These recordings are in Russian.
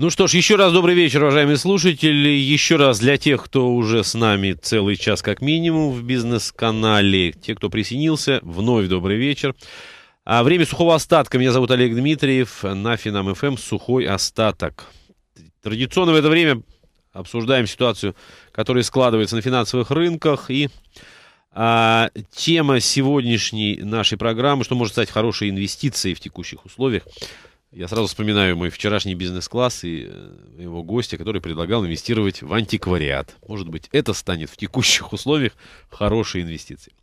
Ну что ж, еще раз добрый вечер, уважаемые слушатели. Еще раз для тех, кто уже с нами целый час как минимум в бизнес-канале, те, кто присоединился, вновь добрый вечер. А время сухого остатка. Меня зовут Олег Дмитриев. На Финам ФМ сухой остаток. Традиционно в это время обсуждаем ситуацию, которая складывается на финансовых рынках. И а, тема сегодняшней нашей программы, что может стать хорошей инвестицией в текущих условиях – я сразу вспоминаю мой вчерашний бизнес-класс и э, его гостя, который предлагал инвестировать в антиквариат. Может быть, это станет в текущих условиях хорошей инвестицией.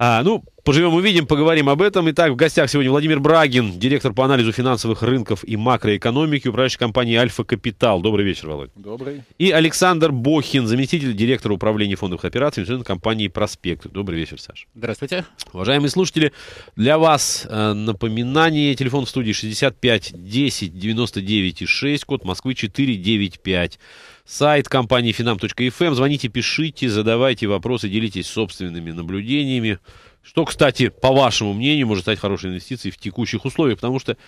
А, ну, поживем, увидим, поговорим об этом. Итак, в гостях сегодня Владимир Брагин, директор по анализу финансовых рынков и макроэкономики, управляющей компании «Альфа Капитал». Добрый вечер, Володь. Добрый. И Александр Бохин, заместитель директора управления фондовых операций компании «Проспект». Добрый вечер, Саш. Здравствуйте. Уважаемые слушатели, для вас э, напоминание. Телефон в студии 65 10 99 6, код Москвы 495 сайт компании finam.fm. Эм. Звоните, пишите, задавайте вопросы, делитесь собственными наблюдениями. Что, кстати, по вашему мнению, может стать хорошей инвестицией в текущих условиях, потому что,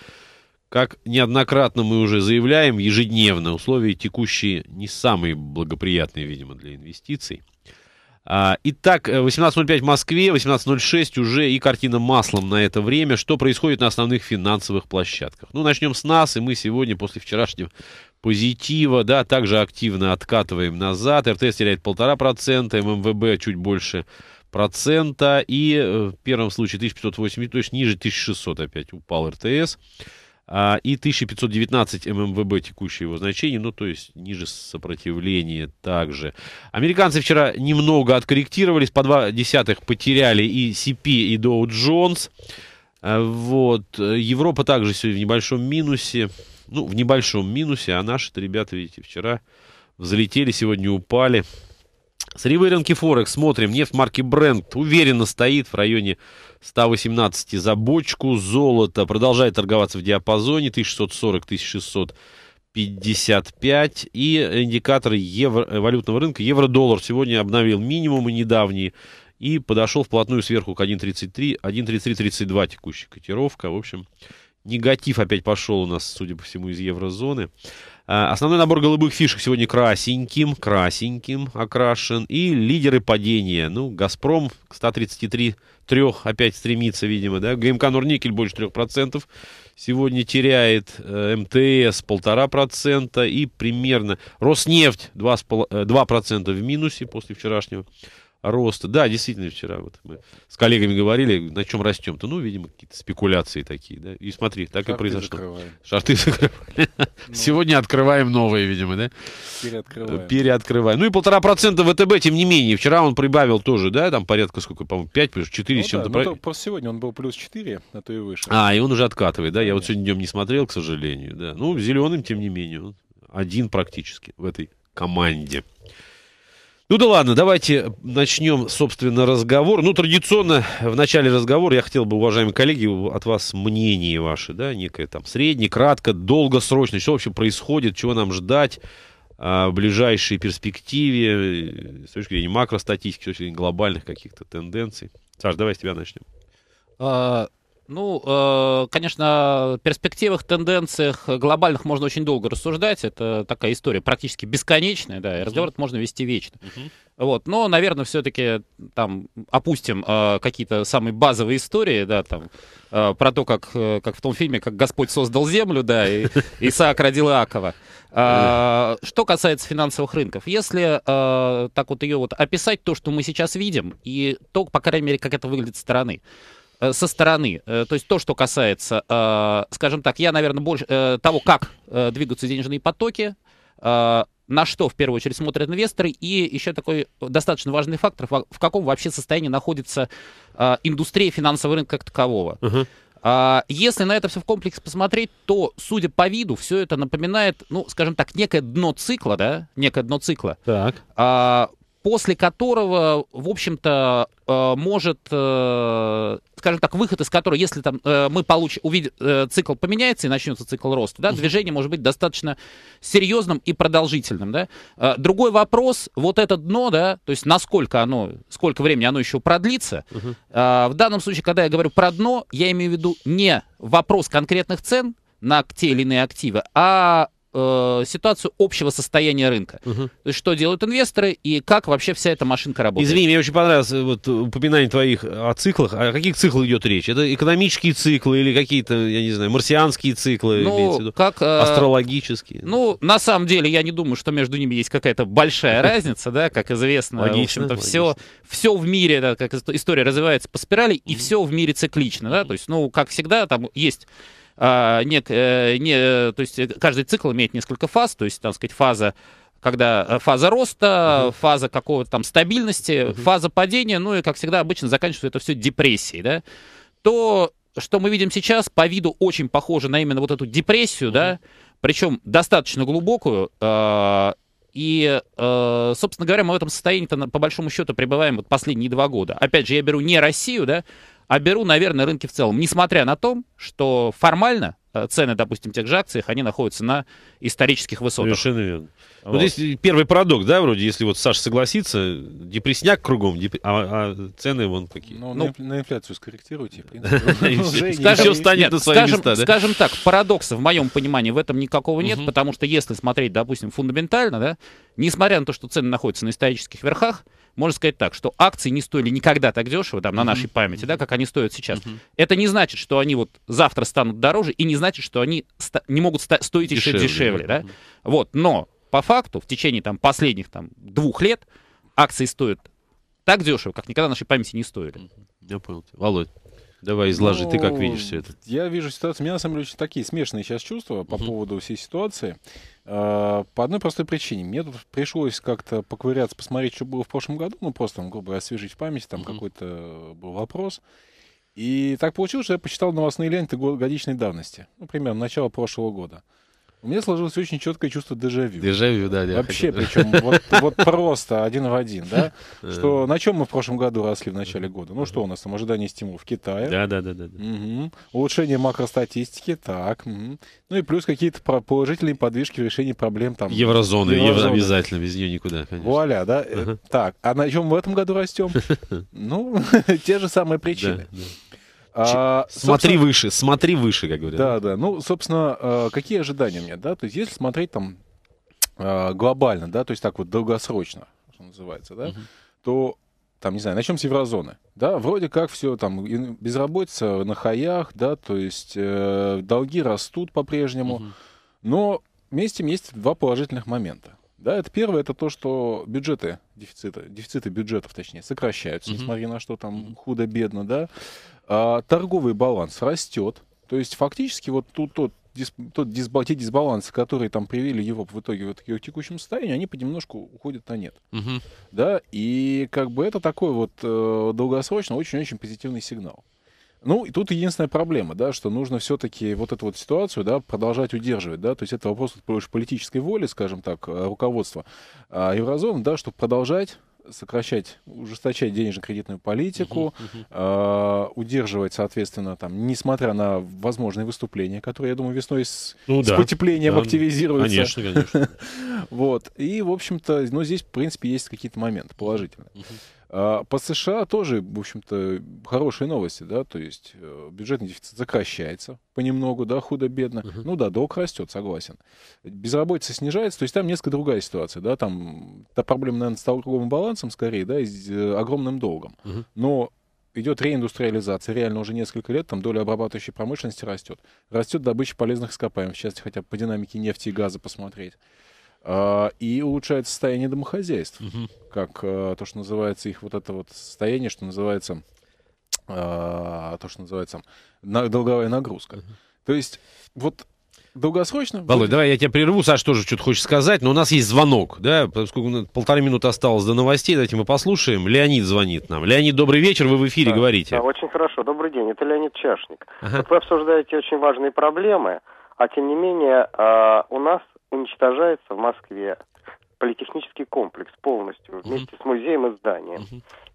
как неоднократно мы уже заявляем, ежедневно условия текущие не самые благоприятные, видимо, для инвестиций. А, итак, 18.05 э, в Москве, 18.06 уже и картина маслом на это время. Что происходит на основных финансовых площадках? Ну, начнем с нас, и мы сегодня после вчерашнего позитива, да, также активно откатываем назад, РТС теряет полтора процента, ММВБ чуть больше процента, и э, в первом случае 1580, то есть ниже 1600 опять упал РТС, а, и 1519 ММВБ текущее его значение, ну, то есть ниже сопротивления также. Американцы вчера немного откорректировались, по два десятых потеряли и CP, и Dow Jones, а, вот. Э, Европа также сегодня в небольшом минусе ну, в небольшом минусе, а наши-то ребята, видите, вчера взлетели, сегодня упали. Сырьевые рынки Форекс. Смотрим. Нефть марки Brent уверенно стоит в районе 118 за бочку. Золото продолжает торговаться в диапазоне 1640-1655. И индикаторы евро, э, валютного рынка. Евро-доллар сегодня обновил минимумы недавние и подошел вплотную сверху к 1.33, 1.33.32 текущая котировка. В общем, негатив опять пошел у нас, судя по всему, из еврозоны. А, основной набор голубых фишек сегодня красеньким, красеньким окрашен. И лидеры падения. Ну, «Газпром» к 133 трех опять стремится, видимо, да. ГМК «Норникель» больше 3%. Сегодня теряет э, МТС 1,5% и примерно «Роснефть» 2%, 2 э, в минусе после вчерашнего роста. Да, действительно, вчера вот мы с коллегами говорили, на чем растем-то. Ну, видимо, какие-то спекуляции такие. Да? И смотри, так Шарты и произошло. Закрываем. Шарты закрывали. Ну, Сегодня открываем новые, видимо, да? Переоткрываем. Переоткрываем. Ну и полтора процента ВТБ, тем не менее. Вчера он прибавил тоже, да, там порядка сколько, по-моему, 5 плюс 4 ну, с чем-то. Да, ну, про... просто сегодня он был плюс 4, а то и выше. А, и он уже откатывает, да? Конечно. Я вот сегодня днем не смотрел, к сожалению, да. Ну, зеленым, тем не менее, один практически в этой команде. Ну да ладно, давайте начнем, собственно, разговор. Ну, традиционно в начале разговора я хотел бы, уважаемые коллеги, от вас мнение ваше, да, некое там среднее, кратко, долгосрочно, что вообще происходит, чего нам ждать а, в ближайшей перспективе, э, с точки зрения макростатистики, с точки зрения глобальных каких-то тенденций. Саш, давай с тебя начнем. А, ну, э, конечно, перспективах, тенденциях глобальных можно очень долго рассуждать. Это такая история практически бесконечная, да, и разговор mm-hmm. можно вести вечно. Mm-hmm. Вот, но, наверное, все-таки там опустим э, какие-то самые базовые истории, да, там, э, про то, как, э, как в том фильме, как Господь создал землю, да, и Исаак родил Иакова. А, что касается финансовых рынков, если а, так вот ее вот описать, то, что мы сейчас видим, и то, по крайней мере, как это выглядит с стороны, Э, со стороны. Э, то есть то, что касается, э, скажем так, я, наверное, больше того, как двигаются денежные потоки, на что в первую очередь смотрят инвесторы, и еще такой достаточно важный фактор, в каком вообще состоянии находится индустрия финансового рынка как такового. Uh-huh. Если на это все в комплекс посмотреть, то, судя по виду, все это напоминает, ну, скажем так, некое дно цикла, да, некое дно цикла. Так. А, после которого, в общем-то, может скажем так, выход из которой, если там э, мы получим, увидим, э, цикл поменяется и начнется цикл роста, да, движение может быть достаточно серьезным и продолжительным, да. Э, другой вопрос, вот это дно, да, то есть насколько оно, сколько времени оно еще продлится. Э, в данном случае, когда я говорю про дно, я имею в виду не вопрос конкретных цен на те или иные активы, а э, ситуацию общего состояния рынка. Угу. То есть, что делают инвесторы и как вообще вся эта машинка работает. Извини, мне очень понравилось э, вот, э, упоминание твоих о циклах. О каких циклах идет речь? Это экономические циклы или какие-то, я не знаю, марсианские циклы? Ну, как... Э, Астрологические? Ну, на самом деле, я не думаю, что между ними есть какая-то большая разница, да, как известно. Логично. все, все в мире, да, как история развивается по спирали, и все в мире циклично, да, то есть, ну, как всегда, там есть а, э, не, не, э, то есть э, каждый цикл имеет несколько фаз, то есть, так сказать, фаза когда фаза роста, uh-huh. фаза какого-то там стабильности, uh-huh. фаза падения, ну и, как всегда, обычно заканчивается это все депрессией, да, то, что мы видим сейчас, по виду очень похоже на именно вот эту депрессию, uh-huh. да, причем достаточно глубокую, э- и, э, собственно говоря, мы в этом состоянии-то, по большому счету, пребываем вот последние два года. Опять же, я беру не Россию, да, а беру, наверное, рынки в целом. Несмотря на то, что формально э, цены, допустим, тех же акциях, они находятся на исторических высотах. Совершенно верно. Ну, вот. Ну, здесь первый парадокс, да, вроде, если вот Саша согласится, депресняк кругом, деп... а, а цены вон какие. Но ну, ну на инфляцию скорректируйте, в принципе. Все станет на свои места, Скажем так, парадокса в моем понимании в этом никакого нет, потому что если смотреть, допустим, фундаментально, да, несмотря на то, что цены находятся на исторических верхах, можно сказать так, что акции не стоили никогда так дешево, там, на нашей памяти, да, как они стоят сейчас. Это не значит, что они вот завтра станут дороже, и не значит, что они не могут стоить дешевле. еще дешевле, да. Вот, но по факту в течение там последних там двух лет акции стоят так дешево, как никогда нашей памяти не стоили. Я понял. Володь. Давай, изложи, ну, ты как ну, видишь все это? Я вижу ситуацию, у меня на самом деле очень такие смешанные сейчас чувства по угу. поводу всей ситуации. А, по одной простой причине. Мне тут пришлось как-то поковыряться, посмотреть, что было в прошлом году, ну просто, там, грубо говоря, освежить память, там угу. какой-то был вопрос. И так получилось, что я почитал новостные ленты годичной давности, ну, примерно начала прошлого года. У меня сложилось очень четкое чувство дежавю. Дежавю, да, я Вообще, хотел. причем вот, вот просто один в один, да? Что на чем мы в прошлом году росли в начале года? Ну что у нас там ожидание в Китае? Да, да, да, да. Угу. Улучшение макростатистики, так. Ну и плюс какие-то положительные подвижки в решении проблем там. Еврозоны, евро обязательно, без нее никуда, конечно. Вуаля, да? Так, а на чем в этом году растем? Ну, те же самые причины. А, смотри выше, смотри выше, как говорят. Да, да. Ну, собственно, а, какие ожидания у меня, да? То есть, если смотреть там а, глобально, да, то есть так вот долгосрочно, что называется, да, угу. то там, не знаю, начнем с еврозоны. Да, вроде как все там, безработица на хаях, да, то есть э, долги растут по-прежнему. Угу. Но вместе есть два положительных момента. Да, это первое, это то, что бюджеты, дефициты, дефициты бюджетов, точнее, сокращаются, mm-hmm. несмотря на что там худо-бедно, да. А, торговый баланс растет. То есть фактически вот тут тот тот дисбал, те дисбалансы, которые там привели его в итоге вот к ее текущему состоянию, они понемножку уходят на нет. Угу. Да, и как бы это такой вот э, долгосрочно очень-очень позитивный сигнал. Ну, и тут единственная проблема, да, что нужно все-таки вот эту вот ситуацию, да, продолжать удерживать, да, то есть это вопрос больше политической воли, скажем так, э, руководства а, еврозоны, да, чтобы продолжать сокращать, ужесточать денежно-кредитную политику, uh-huh, uh-huh. Э, удерживать, соответственно, там, несмотря на возможные выступления, которые, я думаю, весной с, ну, с да, потеплением да, ну, активизируются. Конечно, конечно. вот. И, в общем-то, ну, здесь, в принципе, есть какие-то моменты положительные. Uh-huh. А по США тоже, в общем-то, хорошие новости, да, то есть э, бюджетный дефицит сокращается понемногу, да, худо-бедно. Угу. Ну да, долг растет, согласен. Безработица снижается, то есть там несколько другая ситуация, да, там та проблема, наверное, с торговым балансом скорее, да, и с э, огромным долгом. Угу. Но идет реиндустриализация. Реально уже несколько лет там доля обрабатывающей промышленности растет. Растет добыча полезных ископаемых. Сейчас хотя бы по динамике нефти и газа посмотреть. А, и улучшает состояние домохозяйств, угу. как э, то, что называется их вот это вот состояние, что называется, а, то, что называется долговая нагрузка. Угу. То есть вот долгосрочно. Володь, будет... давай я тебя прерву, Саш тоже что-то хочет сказать, но у нас есть звонок, да, поскольку полторы минуты осталось до новостей, давайте мы послушаем. Леонид звонит нам. Леонид, добрый вечер, вы в эфире да, говорите. Да, очень хорошо, добрый день, это Леонид Чашник. Ага. Вот вы обсуждаете очень важные проблемы, а тем не менее э, у нас уничтожается в Москве политехнический комплекс полностью вместе с музеем и зданием.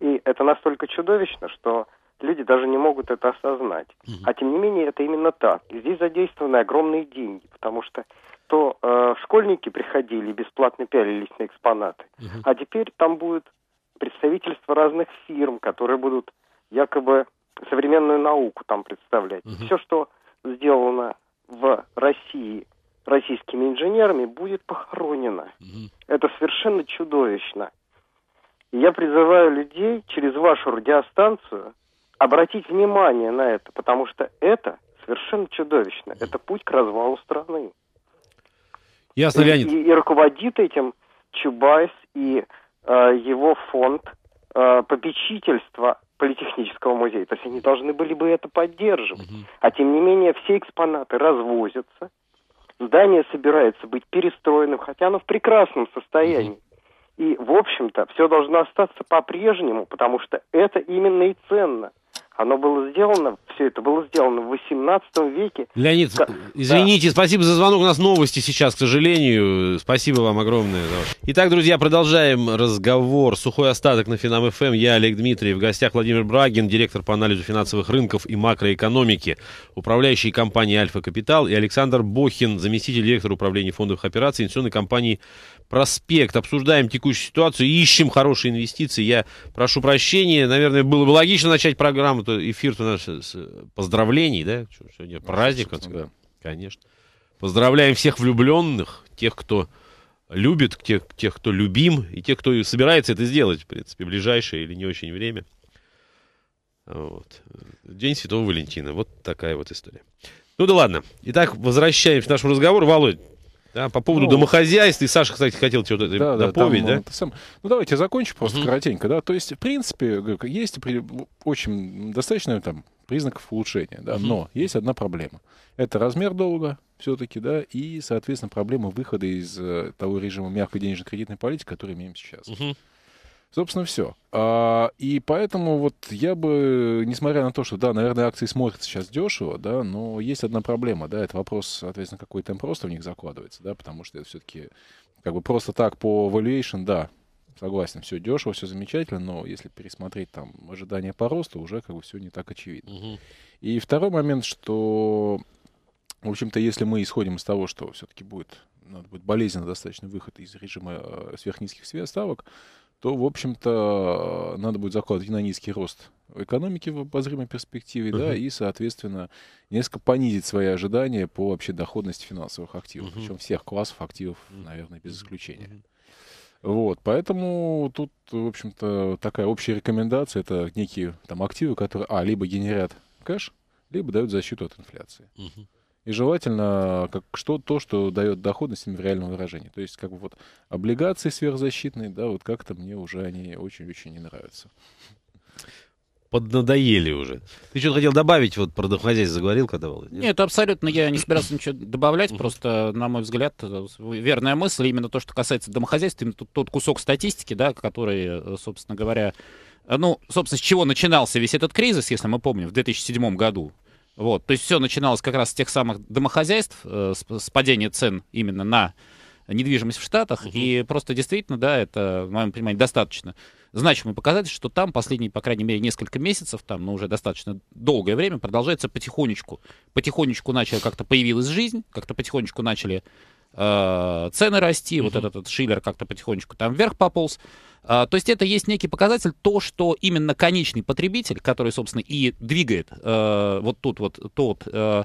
И это настолько чудовищно, что люди даже не могут это осознать. А тем не менее это именно так. И здесь задействованы огромные деньги, потому что то э, школьники приходили бесплатно пялились на экспонаты, а теперь там будет представительство разных фирм, которые будут якобы современную науку там представлять. Все, что сделано в России российскими инженерами будет похоронена. Угу. Это совершенно чудовищно. я призываю людей через вашу радиостанцию обратить внимание на это, потому что это совершенно чудовищно. Это путь к развалу страны. Ясно, Леонид. И, и, и руководит этим Чубайс и э, его фонд э, попечительства Политехнического музея. То есть они должны были бы это поддерживать. Угу. А тем не менее все экспонаты развозятся, Здание собирается быть перестроенным, хотя оно в прекрасном состоянии. И, в общем-то, все должно остаться по-прежнему, потому что это именно и ценно – оно было сделано, все это было сделано в 18 веке. Леонид, К... извините, да. спасибо за звонок. У нас новости сейчас, к сожалению. Спасибо вам огромное. Итак, друзья, продолжаем разговор. Сухой остаток на Финам ФМ. Эм. Я Олег Дмитриев. В гостях Владимир Брагин, директор по анализу финансовых рынков и макроэкономики, управляющий компанией Альфа Капитал, и Александр Бохин, заместитель директора управления фондовых операций инвестиционной компании Проспект. Обсуждаем текущую ситуацию, ищем хорошие инвестиции. Я прошу прощения. Наверное, было бы логично начать программу что эфир-то наш поздравлений, да? Сегодня праздник, да. конечно. Поздравляем всех влюбленных, тех, кто любит, тех, тех, кто любим, и тех, кто собирается это сделать, в принципе, в ближайшее или не очень время. Вот. День Святого Валентина. Вот такая вот история. Ну да ладно. Итак, возвращаемся к нашему разговору. Володь, да, по поводу ну, домохозяйств, и Саша, кстати, хотел что-то да, напомнить, да? Там, да? Сам... Ну, давайте закончу просто угу. коротенько, да. То есть, в принципе, есть при... очень достаточно там признаков улучшения, да, угу. но есть одна проблема. Это размер долга все-таки, да, и, соответственно, проблема выхода из э, того режима мягкой денежно-кредитной политики, который имеем сейчас. Угу. Собственно, все. А, и поэтому вот я бы, несмотря на то, что, да, наверное, акции смотрятся сейчас дешево, да, но есть одна проблема, да, это вопрос, соответственно, какой темп роста в них закладывается, да, потому что это все-таки как бы просто так по valuation, да, согласен, все дешево, все замечательно, но если пересмотреть там ожидания по росту, уже как бы все не так очевидно. Угу. И второй момент, что, в общем-то, если мы исходим из того, что все-таки будет, надо будет болезненно достаточно выход из режима э, сверхнизких ставок, то, в общем-то, э, надо будет закладывать на низкий рост экономики в обозримой перспективе, uh-huh. да, и, соответственно, несколько понизить свои ожидания по вообще доходности финансовых активов, uh-huh. причем всех классов активов, наверное, без исключения. Вот, поэтому тут, в общем-то, такая общая рекомендация, это некие там активы, которые, а, либо генерят кэш, либо дают защиту от инфляции. Uh-huh. И желательно как, что, то, что дает доходность им в реальном выражении. То есть, как бы вот облигации сверхзащитные, да, вот как-то мне уже они очень-очень не нравятся. Поднадоели уже. Ты что-то хотел добавить, вот про домохозяйство заговорил, когда был? Нет? нет, абсолютно, я не собирался ничего добавлять, просто, на мой взгляд, верная мысль, именно то, что касается домохозяйства, именно тот, тот кусок статистики, да, который, собственно говоря, ну, собственно, с чего начинался весь этот кризис, если мы помним, в 2007 году, вот, то есть все начиналось как раз с тех самых домохозяйств, э, с, с падения цен именно на недвижимость в Штатах, угу. и просто действительно, да, это, в моем понимании, достаточно значимый показатель, что там последние, по крайней мере, несколько месяцев, там, ну, уже достаточно долгое время, продолжается потихонечку. Потихонечку начала как-то появилась жизнь, как-то потихонечку начали э, цены расти, угу. вот этот, этот шиллер как-то потихонечку там вверх пополз. А, то есть это есть некий показатель, то, что именно конечный потребитель, который, собственно, и двигает э, вот тут вот тот, э,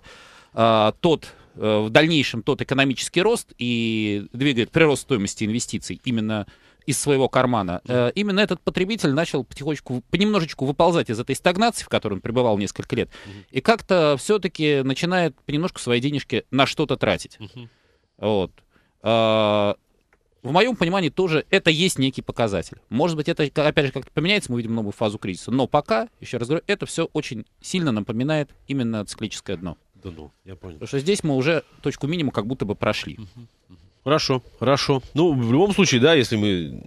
а, тот э, в дальнейшем тот экономический рост и двигает прирост стоимости инвестиций именно из своего кармана. именно этот потребитель начал потихонечку, понемножечку выползать из этой стагнации, в которой он пребывал несколько лет, Uh-huh. и как-то все-таки начинает понемножку свои денежки на что-то тратить. Uh-huh. Вот. А, в моем понимании тоже это есть некий показатель. Может быть, это, опять же, как-то поменяется, мы увидим новую фазу кризиса. Но пока, еще раз говорю, это все очень сильно напоминает именно циклическое дно. Да ну, я понял. Потому что здесь мы уже точку минимума как будто бы прошли. Хорошо, хорошо. Ну, в любом случае, да, если мы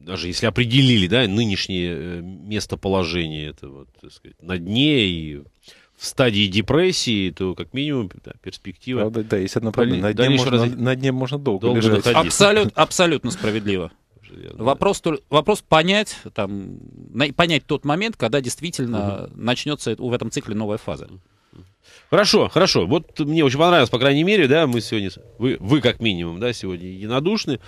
даже если определили, да, нынешнее э, местоположение, это вот, так сказать, на дне и в стадии депрессии, то как минимум да, перспектива. Правда, да, есть одна проблема. На дне, можно, раз... на дне можно долго, долго лежать. Доходить. Абсолют, абсолютно справедливо. Вопрос, вопрос понять, там, понять тот момент, когда действительно угу. начнется в этом цикле новая фаза. Хорошо, хорошо. Вот мне очень понравилось, по крайней мере, да, мы сегодня, вы, вы как минимум, да, сегодня единодушны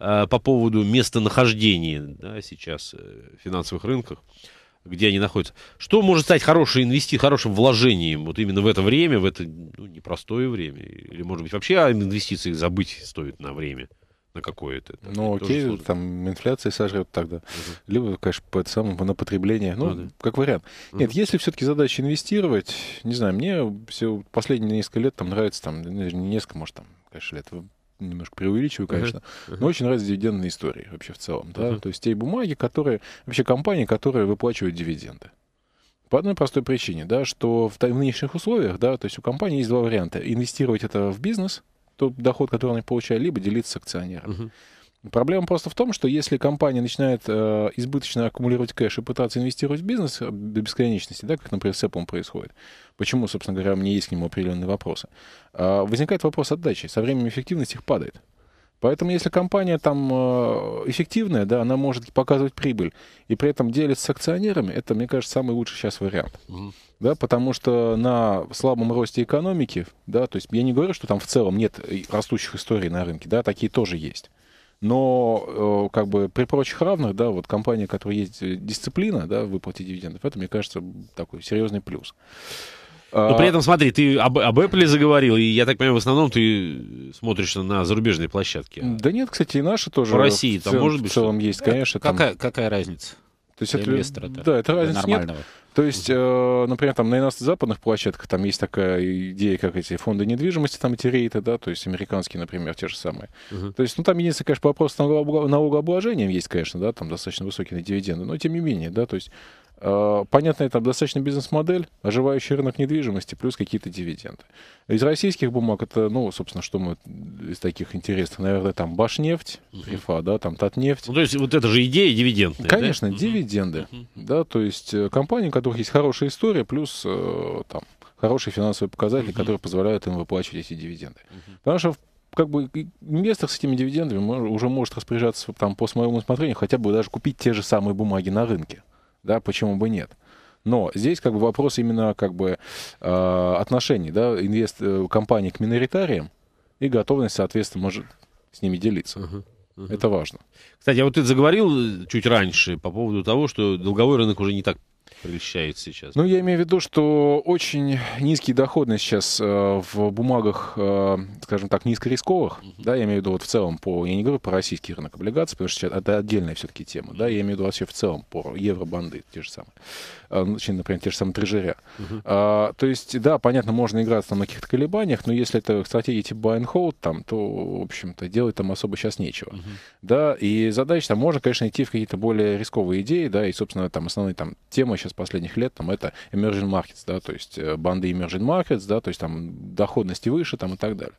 э, по поводу местонахождения, да, сейчас э, финансовых рынках где они находятся. Что может стать хорошей инвести, хорошим вложением вот именно в это время, в это ну, непростое время? Или, может быть, вообще о а, инвестициях забыть стоит на время? на какое-то. Ну, окей, там инфляция сожрет тогда. Угу. Либо, конечно, по самому на потребление. Ну, ну как вариант. Угу. Нет, если все-таки задача инвестировать, не знаю, мне все последние несколько лет там нравится, там, ну, несколько, может, там, конечно, лет немножко преувеличиваю, конечно, uh-huh. но очень нравятся дивидендные истории вообще в целом. Да? Uh-huh. То есть те бумаги, которые, вообще компании, которые выплачивают дивиденды. По одной простой причине, да, что в, в нынешних условиях, да, то есть у компании есть два варианта. Инвестировать это в бизнес, тот доход, который они получают, либо делиться с акционером. Uh-huh. Проблема просто в том, что если компания начинает э, избыточно аккумулировать кэш и пытаться инвестировать в бизнес э, до бесконечности, да, как, например, с Apple происходит, почему, собственно говоря, у меня есть к нему определенные вопросы, э, возникает вопрос отдачи. Со временем эффективность их падает. Поэтому если компания там э, эффективная, да, она может показывать прибыль и при этом делится с акционерами, это, мне кажется, самый лучший сейчас вариант. Угу. Да, потому что на слабом росте экономики, да, то есть я не говорю, что там в целом нет э, растущих историй на рынке, да, такие тоже есть. Но э, как бы при прочих равных, да, вот компания, которая есть э, дисциплина, да, выплате дивидендов, это, мне кажется, такой серьезный плюс. Но а при этом, смотри, ты об, об Apple заговорил, и я так понимаю, в основном ты смотришь на зарубежные площадки. А да нет, кстати, и наши тоже. В России в там может быть. В целом что? есть, конечно. Какая, там... какая разница? То есть это, инвестора да, это разница нет. То есть, э, например, там на иностранных площадках там есть такая идея, как эти фонды недвижимости, там эти рейты, да, то есть американские, например, те же самые. Uh-huh. То есть, ну, там единственный, конечно, вопрос с налогообложением есть, конечно, да, там достаточно высокие дивиденды, но тем не менее, да, то есть Э, понятно, это достаточно бизнес-модель, оживающий рынок недвижимости, плюс какие-то дивиденды. Из российских бумаг это, ну, собственно, что мы из таких интересных, наверное, там Башнефть, Рифа, да, там Татнефть. Ну, то есть вот это же идея дивидендная, Конечно, да? дивиденды, uh-huh. да, то есть э, компании, у которых есть хорошая история, плюс э, там хорошие финансовые показатели, uh-huh. которые позволяют им выплачивать эти дивиденды. Uh-huh. Потому что как бы инвестор с этими дивидендами уже может распоряжаться там по своему усмотрению, хотя бы даже купить те же самые бумаги на рынке да, почему бы нет. Но здесь как бы вопрос именно как бы э, отношений, да, инвест э, компании к миноритариям и готовность, соответственно, может с ними делиться. Uh-huh. Угу. Это важно. Кстати, а вот ты заговорил э, чуть раньше по поводу того, что долговой рынок уже не так прельщает сейчас? Ну, я имею в виду, что очень низкие доходы сейчас э, в бумагах, э, скажем так, низкорисковых, uh-huh. да, я имею в виду вот в целом по, я не говорю про российский рынок облигаций, потому что сейчас это отдельная все-таки тема, uh-huh. да, я имею в виду вообще в целом по евробанды те же самые, э, ну, например, те же самые трежеря. Uh-huh. А, то есть, да, понятно, можно играться там на каких-то колебаниях, но если это стратегия типа buy and hold, там, то, в общем-то, делать там особо сейчас нечего, uh-huh. да, и задача там, можно, конечно, идти в какие-то более рисковые идеи, да, и, собственно, там основные там темы сейчас последних лет, там, это emerging markets, да, то есть э, банды emerging markets, да, то есть там доходности выше, там, и так далее.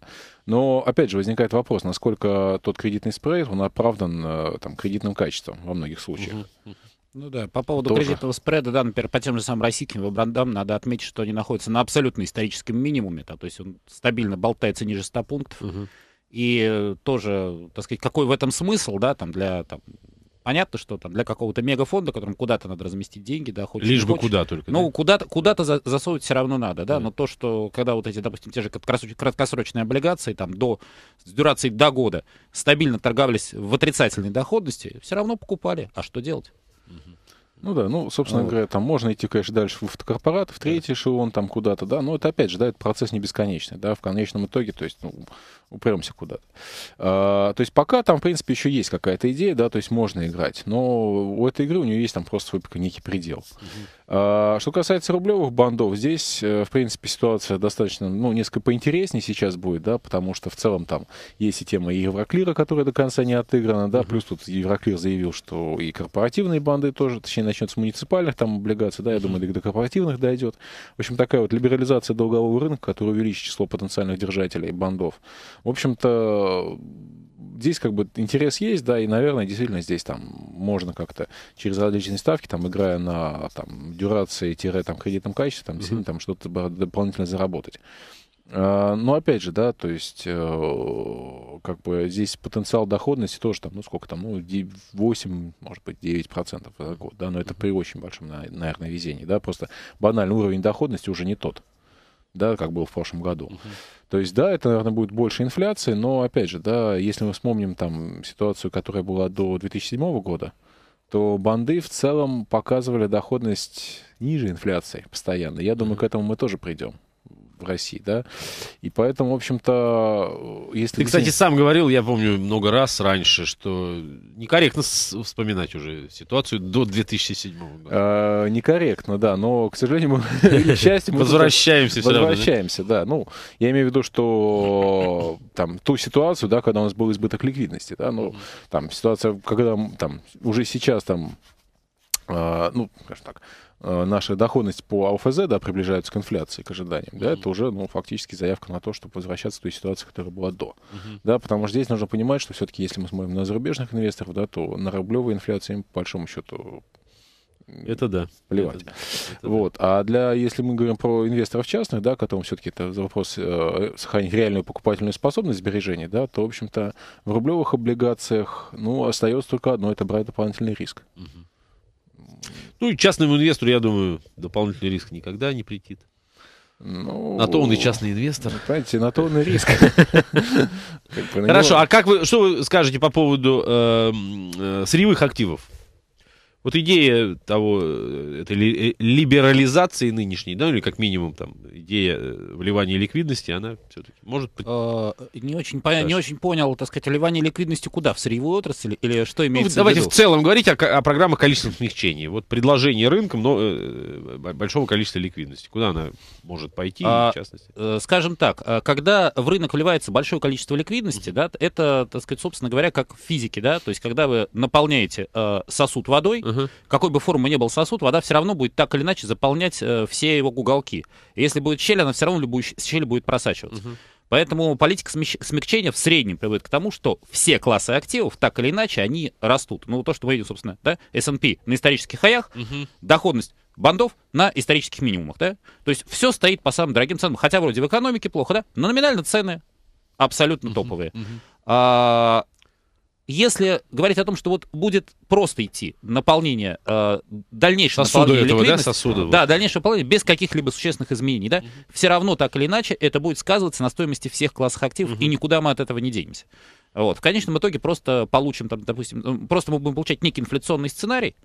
Но, опять же, возникает вопрос, насколько тот кредитный спрейд, он оправдан э, там, кредитным качеством во многих случаях. Ну да, по поводу Тоже. кредитного спреда, да, например, по тем же самым российским брендам надо отметить, что они находятся на абсолютно историческом минимуме, да, то есть он стабильно болтается ниже 100 пунктов. Угу. И э, тоже, так сказать, какой в этом смысл, да, там для там, Понятно, что там для какого-то мегафонда, которому куда-то надо разместить деньги, да, хочешь, Лишь бы куда только. Ну, да? куда-то, куда-то за, засовывать все равно надо, да, да, но то, что когда вот эти, допустим, те же краткосрочные облигации, там, до, с дюрацией до года стабильно торговались в отрицательной доходности, все равно покупали. А что делать? Ну да, ну, собственно вот. говоря, там можно идти, конечно, дальше в автокорпорат, в третий да. эшелон, там куда-то, да, но это опять же, да, это процесс не бесконечный, да, в конечном итоге, то есть, ну, упремся куда-то. А, то есть пока там, в принципе, еще есть какая-то идея, да, то есть можно играть, но у этой игры у нее есть там просто некий предел. Угу. А, что касается рублевых бандов, здесь, э, в принципе, ситуация достаточно, ну, несколько поинтереснее сейчас будет, да, потому что в целом там есть и тема Евроклира, которая до конца не отыграна, да, плюс тут Евроклир заявил, что и корпоративные банды тоже, точнее, начнет с муниципальных там облигаций, да, я думаю, до корпоративных дойдет. В общем, такая вот либерализация долгового рынка, которая увеличит число потенциальных держателей бандов. В общем-то, здесь как бы интерес есть, да, и, наверное, действительно здесь там можно как-то через различные ставки, там, играя на там, дюрации-там, кредитном качестве, там, mm-hmm. там что-то дополнительно заработать. А, но опять же, да, то есть э, как бы здесь потенциал доходности тоже там, ну сколько там, ну 8, может быть, 9 процентов за год, да, но это при очень большом, наверное, везении, да, просто банальный уровень доходности уже не тот да, как был в прошлом году. Uh-huh. То есть, да, это, наверное, будет больше инфляции, но, опять же, да, если мы вспомним там ситуацию, которая была до 2007 года, то банды в целом показывали доходность ниже инфляции постоянно. Я думаю, uh-huh. к этому мы тоже придем в России, да. И поэтому, в общем-то, э, если... Ты, кстати, сам говорил, я помню много раз раньше, что некорректно вспоминать уже ситуацию до 2007 года. А, некорректно, да, но, к сожалению, мы, или мы возвращаемся все Возвращаемся, равно, да? да. Ну, я имею в виду, что там ту ситуацию, да, когда у нас был избыток ликвидности, да, ну, там ситуация, когда там уже сейчас там Uh, ну, скажем так, Э, наша доходность по АОФЗ да, приближается к инфляции, к ожиданиям, да, это уже ну, фактически заявка на то, чтобы возвращаться к той ситуации, которая была до. Да, потому что здесь нужно понимать, что все-таки если мы смотрим на зарубежных инвесторов, да, то на рублевой инфляции им, по большому счету, это да. Плевать. Это, это вот. А для, если мы говорим про инвесторов частных, да, которым все-таки это вопрос э, сохранить реальную покупательную способность сбережений, да, то, в общем-то, в рублевых облигациях, ну, остается только одно, это брать дополнительный риск. Угу. Ну и частному инвестору, я думаю, дополнительный риск никогда не притит. Ну, на то он и частный инвестор. Ну, понимаете, на то он и риск. Хорошо, а как вы, что вы скажете по поводу э, э, сырьевых активов? Вот идея того, э, этой ли, э, либерализации нынешней, да, или как минимум там идея э, вливания ликвидности, она все-таки может... Не очень, по, не очень понял, так сказать, вливание ликвидности куда? В сырьевую отрасль или что ну, имеется ну, давайте в виду? Давайте в целом говорить о, о программах количественного смягчения. Вот предложение рынком но, большого количества ликвидности. Куда она может пойти, а, в частности? Скажем так, когда в рынок вливается большое количество ликвидности, mm-hmm. да, это, так сказать, собственно говоря, как в физике, да, то есть когда вы наполняете э, сосуд водой, uh-huh Угу. Какой бы формы ни был сосуд, вода все равно будет так или иначе заполнять э, все его уголки. И если будет щель, она все равно в любую щель будет просачиваться. Угу. Поэтому политика смягчения в среднем приводит к тому, что все классы активов, так или иначе, они растут. Ну, то, что мы видим, собственно, да, S&P на исторических хаях, угу. доходность бандов на исторических минимумах, да. То есть все стоит по самым дорогим ценам, хотя вроде в экономике плохо, да, но номинально цены абсолютно топовые. Угу. А, если говорить о том, что вот будет просто идти наполнение, э, дальнейшее сосуды наполнение этого, да, сосудов. Да, дальнейшее наполнение без каких-либо существенных изменений, да, mm все равно так или иначе это будет сказываться на стоимости всех классов активов, mm и никуда мы от этого не денемся. Вот. В конечном итоге просто получим, там, допустим, ну, просто мы будем получать некий инфляционный сценарий,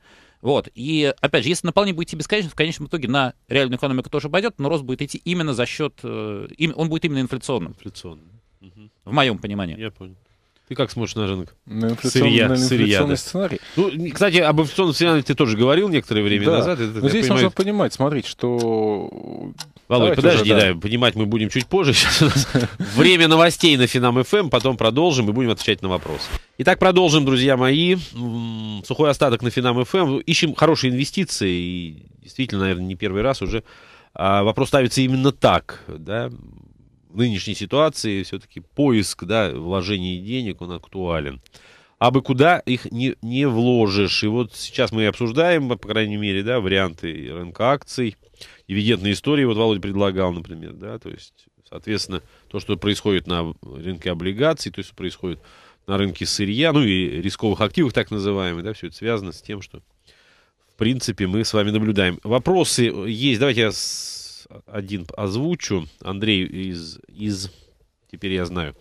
вот. И, опять же, если наполнение будет идти бесконечно, в конечном итоге на реальную экономику тоже пойдет, но рост будет идти именно за счет... Э, он будет именно инфляционным. Инфляционным. Угу. В моем понимании. Я понял. Ты как смотришь на рынок? На сырья, на сырья, да. сценарий. Ну, кстати, об инфляционном сценарии ты тоже говорил некоторое время да. назад. Это, Но здесь понимаю... нужно понимать, смотреть, что... Володь, подожди, уже, да. да, понимать мы будем чуть позже. время новостей на Финам ФМ, эм, потом продолжим и будем отвечать на вопросы. Итак, продолжим, друзья мои. Сухой остаток на Финам ФМ. Эм. Ищем хорошие инвестиции и действительно, наверное, не первый раз уже а вопрос ставится именно так, да, в нынешней ситуации все-таки поиск да, вложений денег, он актуален. А бы куда их не, не вложишь. И вот сейчас мы обсуждаем, по крайней мере, да, варианты рынка акций, дивидендные истории. Вот Володя предлагал, например, да, то есть, соответственно, то, что происходит на рынке облигаций, то, есть происходит на рынке сырья, ну и рисковых активов, так называемых, да, все это связано с тем, что, в принципе, мы с вами наблюдаем. Вопросы есть. Давайте я один озвучу. Андрей из, из... Теперь я знаю.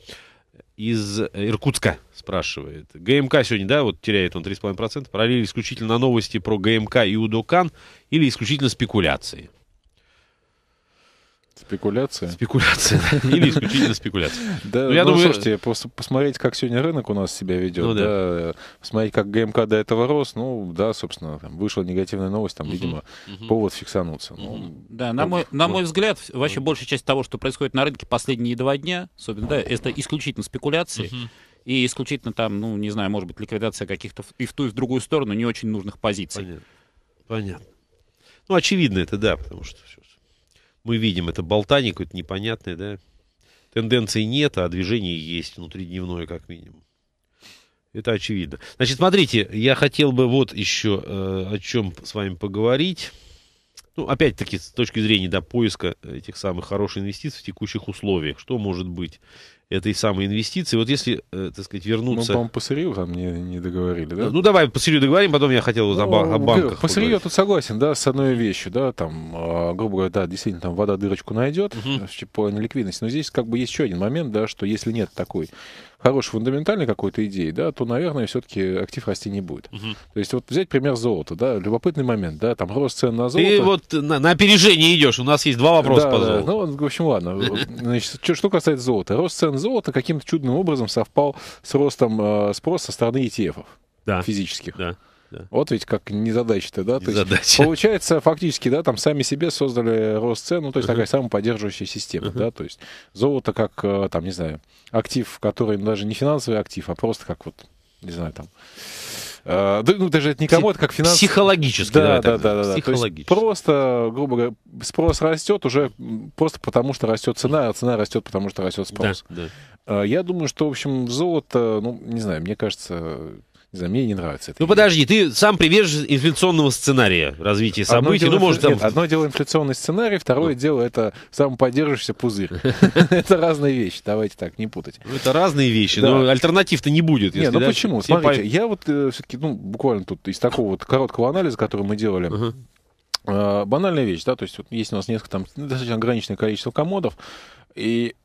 Из Иркутска спрашивает. ГМК сегодня, да, вот теряет он 3,5%. Параллели исключительно на новости про ГМК и Удокан или исключительно спекуляции? Спекуляция. Спекуляция. Или исключительно спекуляция. Да, ну, я ну, думаю... слушайте, просто посмотреть, как сегодня рынок у нас себя ведет. Ну, да. да. Посмотреть, как ГМК до этого рос. Ну, да, собственно, там вышла негативная новость, там, угу. видимо, угу. повод фиксануться. Ну, да, на мой, на мой взгляд, вообще большая часть того, что происходит на рынке последние два дня, особенно, да, это исключительно спекуляции. Угу и исключительно там, ну, не знаю, может быть, ликвидация каких-то и в ту, и в другую сторону не очень нужных позиций. Понятно. Понятно. Ну, очевидно это, да, потому что все мы видим, это болтание какое-то непонятное, да? Тенденции нет, а движение есть, внутридневное как минимум. Это очевидно. Значит, смотрите, я хотел бы вот еще э, о чем с вами поговорить. Ну, опять-таки, с точки зрения да, поиска этих самых хороших инвестиций в текущих условиях. Что может быть? этой самой инвестиции. Вот если, э, так сказать, вернуться... Мы, ну, по-моему, по сырью там не, не договорили, да? Ну, давай по сырью договорим, потом я хотел ну, о, о банках По сырью я тут согласен, да, с одной вещью, да, там, э, грубо говоря, да, действительно, там вода дырочку найдет угу. по неликвидности. Но здесь как бы есть еще один момент, да, что если нет такой хорошей фундаментальной какой-то идеи, да, то, наверное, все-таки актив расти не будет. Угу. То есть вот взять пример золота, да, любопытный момент, да, там рост цен на золото. И вот на, на опережение идешь, у нас есть два вопроса да, по золоту. Да. Ну, в общем, ладно. Значит, что, что касается золота, рост цен золота каким-то чудным образом совпал с ростом э, спроса со стороны ETF-ов да. физических. Да. Да. Вот ведь как незадача-то, да? Незадача. То есть, получается, фактически, да, там сами себе создали рост цен, ну, то есть uh-huh. такая самоподдерживающая система, uh-huh. да, то есть золото как, э, там, не знаю, актив, который даже не финансовый актив, а просто как вот, не знаю, там, э, да, ну, даже это никому, это как финансовый Психологически. Да, да, да. да, да. То просто, грубо говоря, спрос растет уже просто потому, что растет цена, а цена растет потому, что растет спрос. Да, да. Э, я думаю, что, в общем, золото, ну, не знаю, мне кажется, не знаю, мне не нравится это. Ну, идея. подожди, ты сам привержен инфляционного сценария развития событий. Одно дело, ну, может, там... нет, одно дело инфляционный сценарий, второе ну. дело это самоподдерживаешься пузырь. это разные вещи, давайте так, не путать. Ну, это разные вещи, но альтернатив-то не будет. Если, не, ну почему? Смотрите, я вот э, все-таки, ну, буквально тут из такого вот короткого анализа, который мы делали, а, банальная вещь, да, то есть вот есть у нас несколько там достаточно ограниченное количество комодов, и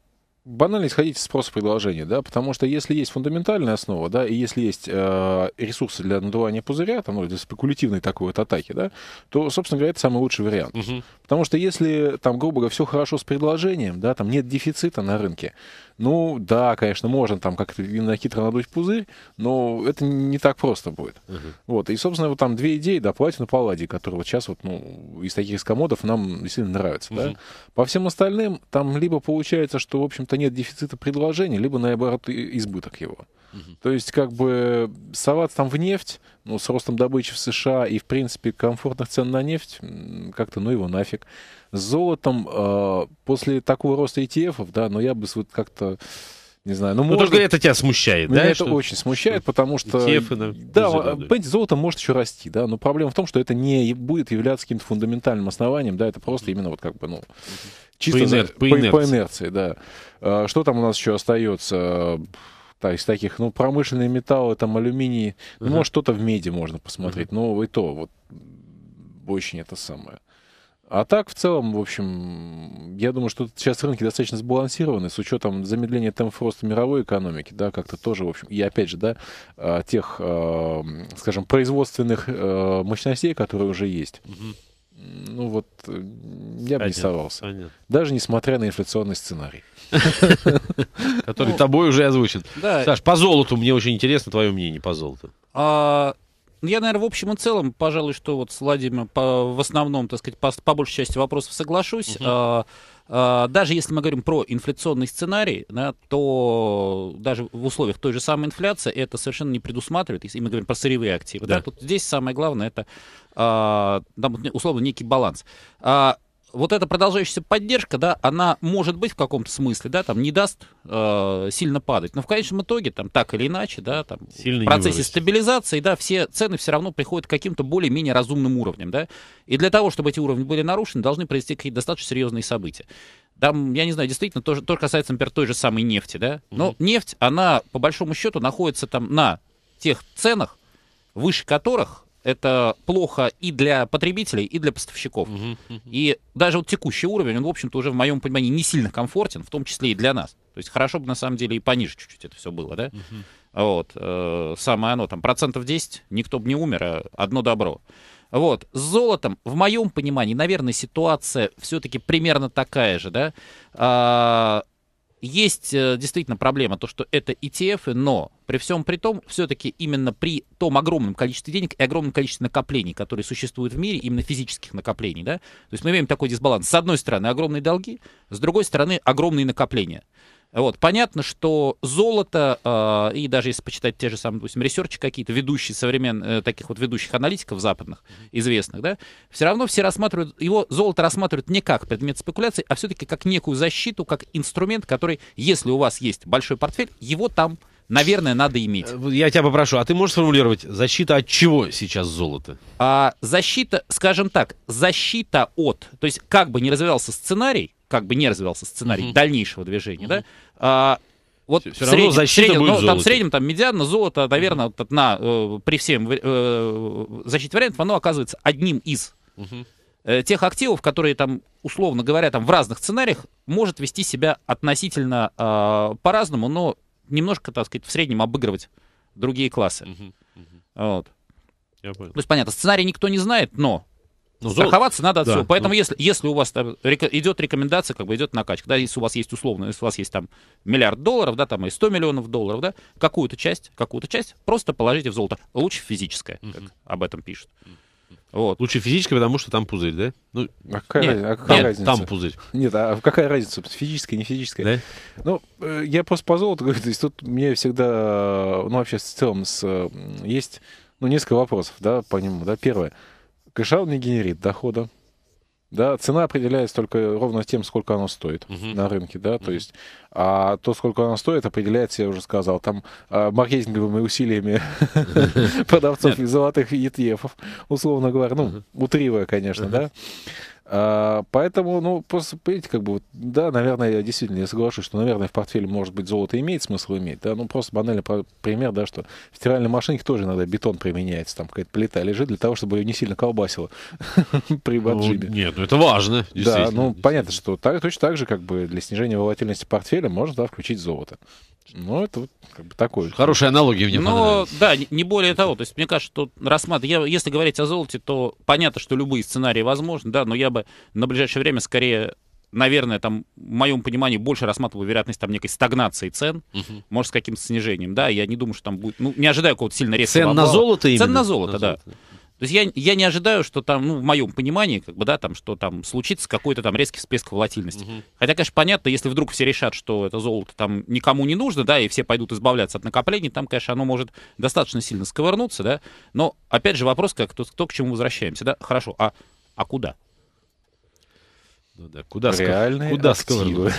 банально исходить из спроса предложения, да, потому что если есть фундаментальная основа, да, и если есть э, ресурсы для надувания пузыря, там, ну, для спекулятивной такой вот атаки, да, то, собственно говоря, это самый лучший вариант. Угу. Потому что если, там, грубо говоря, все хорошо с предложением, да, там нет дефицита на рынке, ну, да, конечно, можно там как-то на хитро надуть пузырь, но это не так просто будет. Угу. Вот, и, собственно, вот там две идеи, да, платина Палладий, которые вот сейчас вот, ну, из таких из нам действительно нравятся, угу. да. По всем остальным, там либо получается, что, в общем-то, что нет дефицита предложения, либо наоборот избыток его. Угу. То есть как бы соваться там в нефть, ну, с ростом добычи в США и, в принципе, комфортных цен на нефть, как-то ну его нафиг. С золотом э, после такого роста ETF, да, но ну, я бы вот как-то не знаю. Ну, ну может... только это тебя смущает, Меня да? это что... очень смущает, что... потому что... ETF, да, да, да, понимаете, золото может еще расти, да, но проблема в том, что это не будет являться каким-то фундаментальным основанием, да, это просто именно вот как бы, ну... Uh-huh Чисто по, инер... по, инерции. по инерции, да. А, что там у нас еще остается? Так, из таких, ну, промышленные металлы, там, алюминий, uh-huh. ну, может, что-то в меди можно посмотреть, uh-huh. но и то, вот, очень это самое. А так, в целом, в общем, я думаю, что сейчас рынки достаточно сбалансированы с учетом замедления темпов роста мировой экономики, да, как-то тоже, в общем, и опять же, да, а, тех, а, скажем, производственных э, мощностей, которые уже есть. Uh-huh ну вот, э, я бы не совался. Нет, а нет. Даже несмотря на инфляционный сценарий. Который ну. тобой уже озвучен. Саш, по золоту мне очень интересно твое мнение по золоту. А, ну, я, наверное, в общем и целом, пожалуй, что вот с Владимиром в основном, так сказать, по, большей части вопросов соглашусь. А, даже если мы говорим про инфляционный сценарий, да, то даже в условиях той же самой инфляции это совершенно не предусматривает, если мы говорим про сырьевые активы. Да. Да, тут здесь самое главное это а, там, условно некий баланс. А, вот эта продолжающаяся поддержка, да, она может быть в каком-то смысле, да, там не даст э, сильно падать. Но в конечном итоге, там так или иначе, да, там сильно в процессе стабилизации, да, все цены все равно приходят к каким-то более-менее разумным уровням, да. И для того, чтобы эти уровни были нарушены, должны произойти какие-то достаточно серьезные события. Там, я не знаю, действительно, тоже, тоже касается, например, той же самой нефти, да. Но mm-hmm. нефть, она, по большому счету, находится там на тех ценах, выше которых это плохо и для потребителей, и для поставщиков. Угу, угу. И даже вот текущий уровень, он, в общем-то, уже в моем понимании не сильно комфортен, в том числе и для нас. То есть хорошо бы, на самом деле, и пониже чуть-чуть это все было, да? Угу. Вот. Э, самое оно, там, процентов 10, никто бы не умер, а одно добро. Вот. С золотом, в моем понимании, наверное, ситуация все-таки примерно такая же, да? А, есть э, действительно проблема, то, что это ETF, но при всем при том, все-таки именно при том огромном количестве денег и огромном количестве накоплений, которые существуют в мире, именно физических накоплений, да, то есть мы имеем такой дисбаланс. С одной стороны, огромные долги, с другой стороны, огромные накопления. Вот. Понятно, что золото, э, и даже если почитать те же самые, допустим, ресерчи какие-то, ведущие современ, э, таких вот ведущих аналитиков западных, известных, да, все равно все рассматривают, его золото рассматривают не как предмет спекуляции, а все-таки как некую защиту, как инструмент, который, если у вас есть большой портфель, его там наверное, надо иметь. Э, я тебя попрошу, а ты можешь сформулировать, защита от чего сейчас золото? А, защита, скажем так, защита от, то есть как бы не развивался сценарий, как бы не развивался сценарий угу. дальнейшего движения, угу. да, а, вот все, все среднем, равно среднем, будет ну, там в среднем там медиана золото, наверное, mm-hmm. на, э, при всем э, защите вариантов, оно оказывается одним из mm-hmm. э, тех активов, которые там, условно говоря, там в разных сценариях может вести себя относительно э, по-разному, но немножко, так сказать, в среднем обыгрывать другие классы. Mm-hmm. Mm-hmm. Вот. Я понял. То есть, понятно, сценарий никто не знает, но ну, Страховаться золото. надо от да, всего. Поэтому, ну... если, если у вас там рек... идет рекомендация, как бы идет накачка, да, если у вас есть условно, если у вас есть там миллиард долларов, да, там и 100 миллионов долларов, да, какую-то часть, какую-то часть просто положите в золото. Лучше физическое, угу. как об этом пишут. Вот. Лучше физическое, потому что там пузырь, да? Ну, а какая, нет, а какая нет, разница? Там пузырь. Нет, а какая разница? Физическая, не физическая? Да? Ну, э, я просто по золоту говорю, то есть тут мне всегда, ну, вообще в целом с, есть, ну, несколько вопросов, да, по нему, да. Первое — кэшаут не генерит дохода. Да, цена определяется только ровно тем, сколько она стоит uh-huh. на рынке, да, uh-huh. то есть, а то, сколько она стоит, определяется, я уже сказал, там а, маркетинговыми усилиями продавцов золотых ETF, условно говоря, ну, утривая, конечно, да, а, поэтому, ну, просто, понимаете, как бы, да, наверное, я действительно я соглашусь, что, наверное, в портфеле, может быть, золото имеет смысл иметь, да, ну, просто банальный пример, да, что в стиральной машинке тоже иногда бетон применяется, там какая-то плита лежит для того, чтобы ее не сильно колбасило при отжиме. Ну, нет, ну, это важно, Да, ну, понятно, что так, точно так же, как бы, для снижения волатильности портфеля можно, да, включить золото. Ну, это вот как бы такое. Хорошая аналогия мне Но, Да, не более того. То есть, мне кажется, что рассматривать... Если говорить о золоте, то понятно, что любые сценарии возможны, да, но я бы на ближайшее время скорее наверное, там, в моем понимании, больше рассматривал вероятность там некой стагнации цен, угу. может, с каким-то снижением, да, я не думаю, что там будет, ну, не ожидаю какого-то сильно резкого Цен на золото именно? Цен на золото, на да. Золото. То есть я, я не ожидаю, что там, ну, в моем понимании, как бы, да, там, что там случится какой-то там резкий всплеск волатильности. Угу. Хотя, конечно, понятно, если вдруг все решат, что это золото там никому не нужно, да, и все пойдут избавляться от накоплений, там, конечно, оно может достаточно сильно сковырнуться, да. Но, опять же, вопрос, как, то к чему возвращаемся, да, хорошо, а, а куда? Ну да, куда, Реальные куда активы,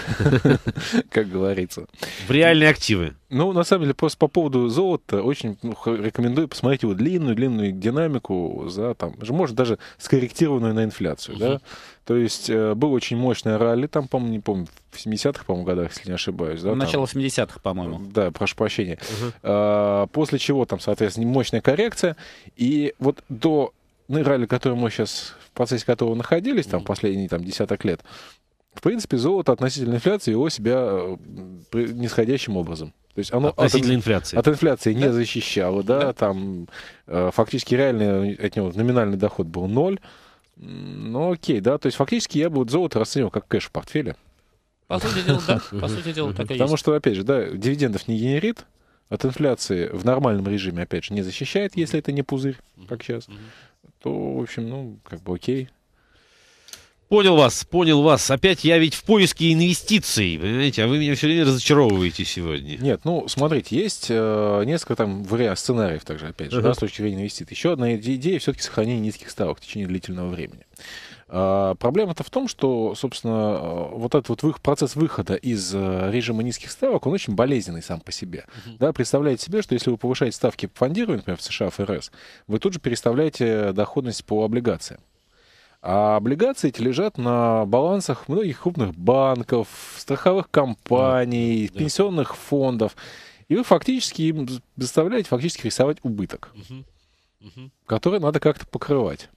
как говорится. В реальные активы. Ну, на самом деле, просто по поводу золота очень ну, рекомендую посмотреть его длинную-длинную динамику за там, может, даже скорректированную на инфляцию, да? То есть э, был очень мощный ралли, там, по-моему, не помню, в 70-х, по-моему, годах, если не ошибаюсь. Да, Начало 70-х, по-моему. Да, прошу прощения. А, после чего там, соответственно, мощная коррекция. И вот до ну, ралли, который мы сейчас процессе которого находились там последние там, десяток лет, в принципе, золото относительно инфляции его себя э, нисходящим образом. То есть оно а, относительно от, инфляции. От инфляции да? не защищало, да, да. там э, фактически реальный э, от него номинальный доход был ноль. Ну окей, да, то есть фактически я бы вот золото расценил как кэш в портфеле. По сути дела, да, по сути дела так и Потому что, опять же, да, дивидендов не генерит, от инфляции в нормальном режиме, опять же, не защищает, если это не пузырь, как сейчас то, в общем, ну, как бы окей. Понял вас, понял вас. Опять я ведь в поиске инвестиций, понимаете, а вы меня все время разочаровываете сегодня. Нет, ну, смотрите, есть э, несколько там вариантов, сценариев также, опять же, uh-huh. да, с точки зрения инвестиций. Еще одна идея все-таки сохранение низких ставок в течение длительного времени. А, проблема-то в том, что, собственно, э, вот этот вот процесс выхода из э, режима низких ставок, он очень болезненный сам по себе. Uh-huh. Да, представляете себе, что если вы повышаете ставки по фондированию, например, в США, ФРС, вы тут же переставляете доходность по облигациям. А облигации эти лежат на балансах многих крупных банков, страховых компаний, uh-huh. пенсионных фондов. И вы фактически им заставляете фактически рисовать убыток, uh-huh. Uh-huh. который надо как-то покрывать.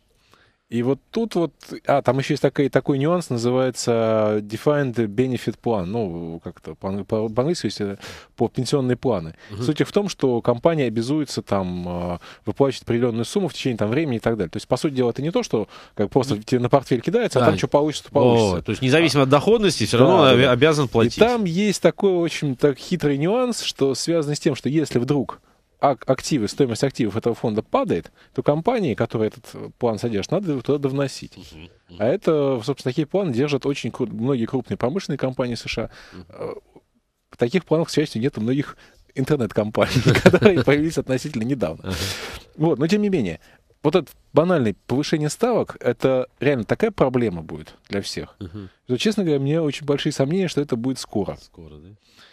И вот тут вот... А, там еще есть такой, такой нюанс, называется Defined Benefit Plan. Ну, как-то по-английски есть э, по пенсионные планы. Угу. Суть в том, что компания обязуется там э, выплачивать определенную сумму в течение там, времени и так далее. То есть, по сути дела, это не то, что как просто тебе на портфель кидается, а, а там что получится, то получится. О, то есть, независимо а, от доходности, все равно да. обязан платить. И там есть такой очень так, хитрый нюанс, что связано с тем, что если вдруг активы, стоимость активов этого фонда падает, то компании, которые этот план содержат, надо туда вносить. Uh-huh, uh-huh. А это, собственно, такие планы держат очень кру- многие крупные промышленные компании США. Uh-huh. Таких планов, к счастью, нет у многих интернет-компаний, которые появились относительно недавно. Вот, но тем не менее, вот это банальное повышение ставок, это реально такая проблема будет для всех. Угу. Что, честно говоря, мне очень большие сомнения, что это будет скоро. Скоро, да?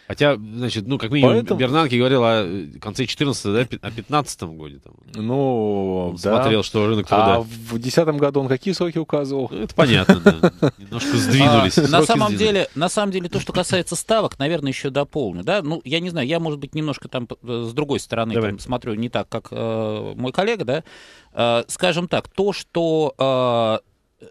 Хотя, значит, ну, как минимум, Поэтому... Бернанки говорил о э, конце 14 да, о 15 годе. Там. Ну, он да. Смотрел, что рынок труда. А в 2010 году он какие сроки указывал? Ну, это понятно, да. Немножко сдвинулись. А, на самом деле, на самом деле, то, что касается ставок, наверное, еще дополню, да? Ну, я не знаю, я, может быть, немножко там э, с другой стороны смотрю не так, как э, мой коллега, да? Э, скажем так, то, что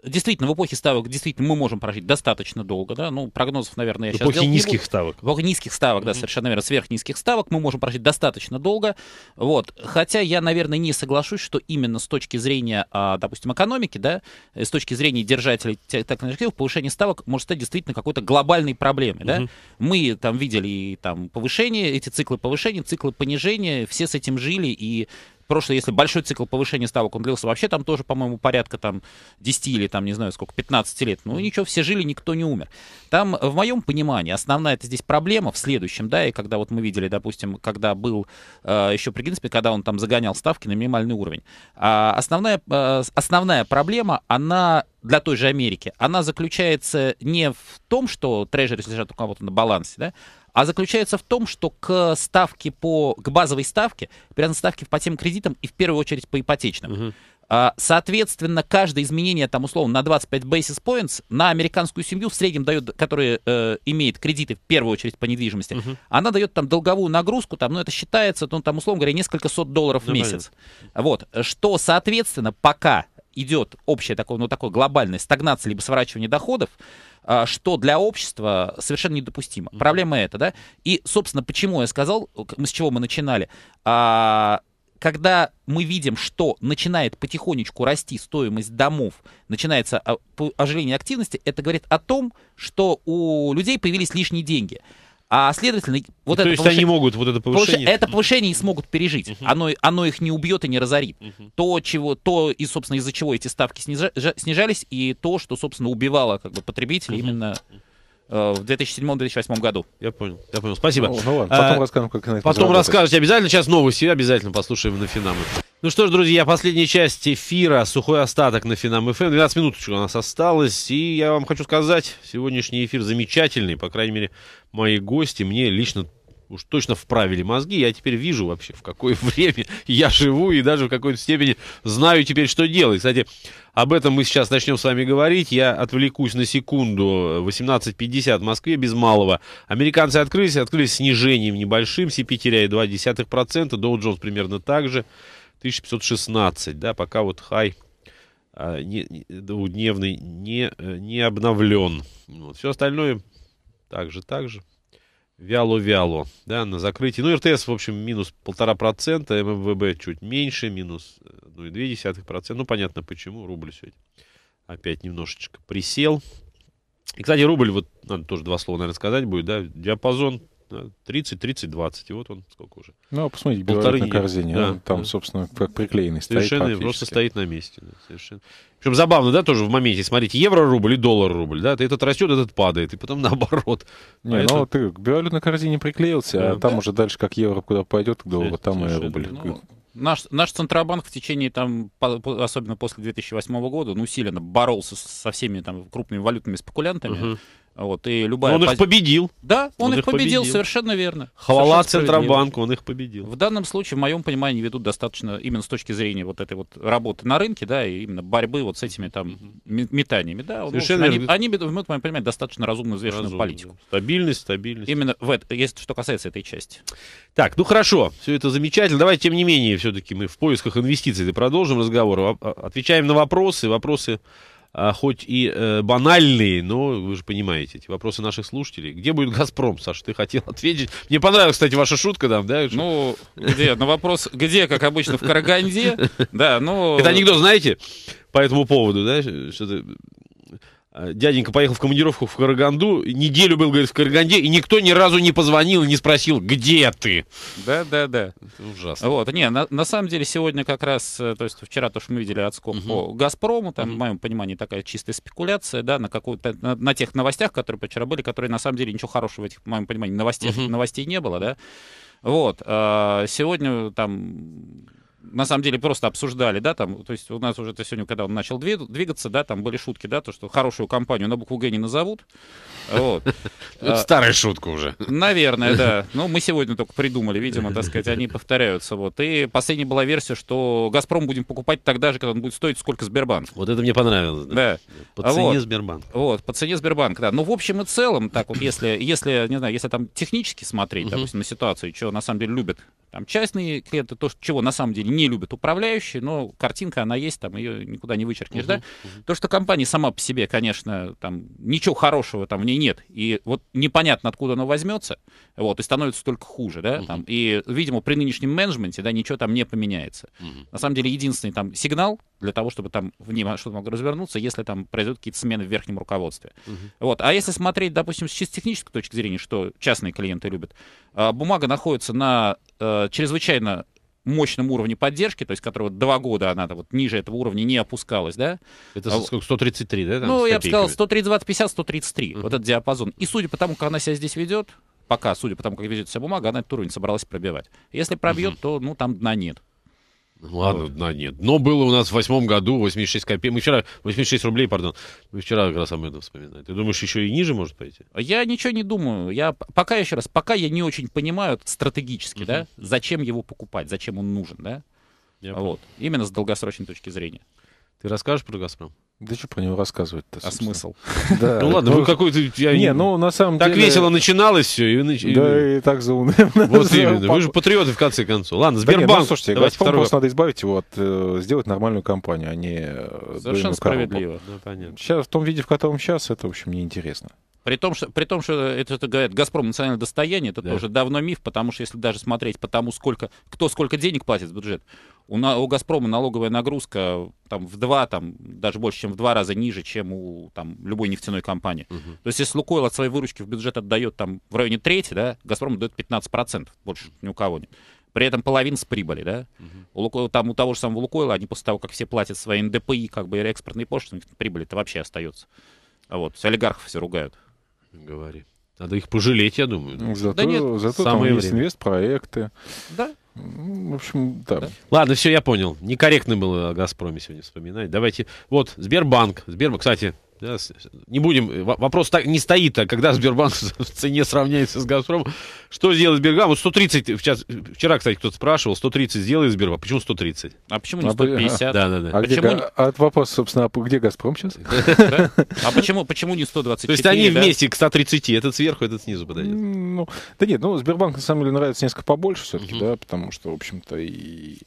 э, действительно, в эпохе ставок действительно мы можем прожить достаточно долго, да, ну, прогнозов, наверное, я в сейчас эпохе низких не ставок. В эпохе низких ставок, mm-hmm. да, совершенно верно, сверхнизких ставок мы можем прожить достаточно долго, вот, хотя я, наверное, не соглашусь, что именно с точки зрения, а, допустим, экономики, да, э, с точки зрения держателей так активов, повышение ставок может стать действительно какой-то глобальной проблемой, mm-hmm. да, мы там видели там повышение, эти циклы повышения, циклы понижения, все с этим жили, и прошлый, если большой цикл повышения ставок, он длился вообще там тоже, по-моему, порядка там 10 или там, не знаю, сколько, 15 лет. Ну ничего, все жили, никто не умер. Там, в моем понимании, основная это здесь проблема в следующем, да, и когда вот мы видели, допустим, когда был э, еще при принципе, когда он там загонял ставки на минимальный уровень. А основная, э, основная проблема, она для той же Америки, она заключается не в том, что трежерис лежат у кого-то на балансе, да, а заключается в том, что к ставке по, к базовой ставке привязаны ставки по тем кредитам и в первую очередь по ипотечным. Угу. Соответственно, каждое изменение, там, условно, на 25 basis points на американскую семью в среднем дает, которая э, имеет кредиты в первую очередь по недвижимости, uh -huh. она дает там долговую нагрузку, там, ну, это считается, ну, там, условно говоря, несколько сот долларов в ну, месяц. Uh Вот, что, соответственно, пока идет общее такое ну, такое глобальное стагнация либо сворачивание доходов, а, что для общества совершенно недопустимо. Проблема это, да? И, собственно, почему я сказал, с чего мы начинали, а, когда мы видим, что начинает потихонечку расти стоимость домов, начинается ожирение активности, это говорит о том, что у людей появились лишние деньги. А следовательно, вот ну, это То есть повышение, они могут вот это повышение... повышение это повышение и смогут пережить. Угу. Оно, оно их не убьет и не разорит. Угу. То, чего, то и, собственно, из-за чего эти ставки снижались, и то, что, собственно, убивало как бы, потребителей угу. именно Э, в 2007-2008 году. Я понял, я понял. Спасибо. Ну, ну ладно, а, потом а, расскажем, как на это Потом заработать. расскажете обязательно. Сейчас новости обязательно послушаем на Финам. Эм. Ну что ж, друзья, последняя часть эфира «Сухой остаток» на Финам ФМ. Эм. 12 минуточек у нас осталось. И я вам хочу сказать, сегодняшний эфир замечательный. По крайней мере, мои гости мне лично уж точно вправили мозги. Я теперь вижу вообще, в какое время я живу и даже в какой-то степени знаю теперь, что делать. Кстати, об этом мы сейчас начнем с вами говорить. Я отвлекусь на секунду. 18.50 в Москве без малого. Американцы открылись, открылись снижением небольшим. CP теряет 0,2%. Dow Jones примерно так же. 1516, да, пока вот хай а, не, не, э, не, обновлен. Вот, все остальное также, также вяло-вяло, да, на закрытии. Ну, РТС, в общем, минус полтора процента, ММВБ чуть меньше, минус 1,2%. Э, ну, ну, понятно, почему. Рубль сегодня опять немножечко присел. И, кстати, рубль, вот надо тоже два слова, наверное, сказать будет, да, диапазон 30, 30, 20. И вот он сколько уже. Ну, а посмотрите, Беларусь на корзине. Да, там, да. собственно, приклеенный совершенно стоит Совершенно просто стоит на месте. Да, совершенно. Причем забавно, да, тоже в моменте. Смотрите, евро-рубль и доллар-рубль, да, этот растет, этот падает, и потом наоборот. Не, Поэтому... А ну ты к на корзине приклеился, а да. а там уже дальше как евро куда пойдет, к доллару, там и рубль. Ну, Наш, наш Центробанк в течение, там, по, по, особенно после 2008 года, ну, усиленно боролся со всеми там, крупными валютными спекулянтами. Uh-huh. Вот, и ну, любая он пози... их победил. Да, он, он их, победил, победил, совершенно верно. Хвала совершенно Центробанку, он их победил. В данном случае, в моем понимании, ведут достаточно, именно с точки зрения вот этой вот работы на рынке, да, и именно борьбы вот с этими там метаниями, да. Ну, совершенно общем, верно. Они, они ведут, в моем понимании, достаточно разумно взвешенную Разумно. политику. Стабильность, стабильность. Именно в это, если что касается этой части. Так, ну хорошо, все это замечательно. Давайте, тем не менее, все-таки мы в поисках инвестиций продолжим разговор. Отвечаем на вопросы. Вопросы а, хоть и э, банальные, но вы же понимаете, эти вопросы наших слушателей. Где будет «Газпром», Саша, ты хотел ответить? Мне понравилась, кстати, ваша шутка там, да? Ну, где? На ну, вопрос «где», как обычно, в Караганде, да, ну... Это анекдот, знаете, по этому поводу, да, что-то... Э, дяденька поехал в командировку в Караганду, неделю был, говорит, в Караганде, и никто ни разу не позвонил и не спросил, где ты? Да, да, да. Это ужасно. Вот, не, на, на самом деле сегодня как раз, э, то есть вчера то, что мы видели отскок угу. по Газпрому, там, угу. в моем понимании, такая чистая спекуляция, да, на, какую на, на тех новостях, которые вчера были, которые на самом деле ничего хорошего в этих, в моем понимании, новостей, угу. новостей не было, да. Вот, э, сегодня там на самом деле просто обсуждали, да, там, то есть у нас уже это сегодня, когда он начал двигаться, да, там были шутки, да, то, что хорошую компанию на букву Г не назовут. Вот. Старая шутка уже. Наверное, да. Ну, мы сегодня только придумали, видимо, так сказать, они повторяются. Вот. И последняя была версия, что «Газпром» будем покупать тогда же, когда он будет стоить сколько Сбербанк. Вот это мне понравилось. Да. По цене вот. Сбербанк. Вот, по цене Сбербанк, да. Но ну, в общем и целом, так вот, если, если, не знаю, если там технически смотреть, допустим, на ситуацию, что на самом деле любят там частные клиенты, то, чего на самом деле не любят управляющие, но картинка, она есть, там ее никуда не вычеркнешь, uh-huh, да? Uh-huh. То, что компания сама по себе, конечно, там ничего хорошего там в ней нет, и вот непонятно, откуда она возьмется, вот, и становится только хуже, да? Uh-huh. Там, и, видимо, при нынешнем менеджменте, да, ничего там не поменяется. Uh-huh. На самом деле, единственный там сигнал, для того, чтобы там в ней что-то могло развернуться, если там произойдут какие-то смены в верхнем руководстве. Uh -huh. Вот. А если смотреть, допустим, с чисто технической точки зрения, что частные клиенты любят, а, бумага находится на э, чрезвычайно мощном уровне поддержки, то есть которого два года она вот ниже этого уровня не опускалась, да? Это а сколько, 133, да? Там, ну, я бы сказал, 132, 50, 133, uh-huh. вот этот диапазон. И судя по тому, как она себя здесь ведет, пока, судя по тому, как ведет себя бумага, она этот уровень собралась пробивать. Если пробьет, uh-huh. то, ну, там дна нет. Ладно, вот. да нет. Но было у нас в восьмом году 86 копеек. Мы вчера, 86 рублей, пардон. Мы вчера как раз об этом вспоминали. Ты думаешь, еще и ниже может пойти? А я ничего не думаю. Я пока, еще раз, пока я не очень понимаю стратегически, угу. да, зачем его покупать, зачем он нужен, да? Я вот. Понял. Именно с долгосрочной точки зрения. Ты расскажешь про «Газпром»? Да что про него рассказывать-то? А смысл? Да. Ну ладно, вы ну, какой-то... Не, ну на самом деле... Так весело начиналось все. Да, и так заунывно. Вот именно. Вы же патриоты, в конце концов. Ладно, ну, Сбербанк. Слушайте, Газпром просто надо избавить его от... Э, сделать нормальную компанию, а не... Э, Совершенно справедливо. Сейчас в том виде, в котором сейчас, это, в общем, неинтересно. При том, что, при том, что это, это говорят, «Газпром» — национальное достояние, это да. тоже давно миф, потому что если даже смотреть по тому, сколько, кто сколько денег платит в бюджет, у, на, у «Газпрома» налоговая нагрузка там, в два, там, даже больше, чем в два раза ниже, чем у там, любой нефтяной компании. Угу. То есть если «Лукойл» от своей выручки в бюджет отдает там, в районе трети, да, «Газпром» дает 15%, больше ни у кого нет. При этом половина с прибыли, да? Угу. У, Лукойла, там, у того же самого «Лукойла» они после того, как все платят свои НДПИ, как бы, и экспортные пошлины, прибыли, то вообще остается. А вот, все олигархов все ругают. Говори. Надо их пожалеть, я думаю. Ну, зато, да нет, зато самое там есть время. инвестпроекты. Да. Ну, в общем, да. да. Ладно, все, я понял. Некорректно было о «Газпроме» сегодня вспоминать. Давайте, вот, Сбербанк. Сбербанк, кстати, да, не будем, э, вопрос так, не стоит, а когда Сбербанк в цене сравняется с Газпромом, что сделает Сбербанк? Вот 130, э, вчера, э, вчера кстати, кто-то спрашивал, 130 сделает Сбербанк, почему 130? А почему не 150? А, да, да, да. А, а почему... где, а, вопрос, собственно, а где Газпром сейчас? А почему, почему не 124? То есть они вместе к 130, этот сверху, этот снизу подойдет? Ну, да нет, ну, Сбербанк, на самом деле, нравится несколько побольше все-таки, да, потому что, в общем-то, и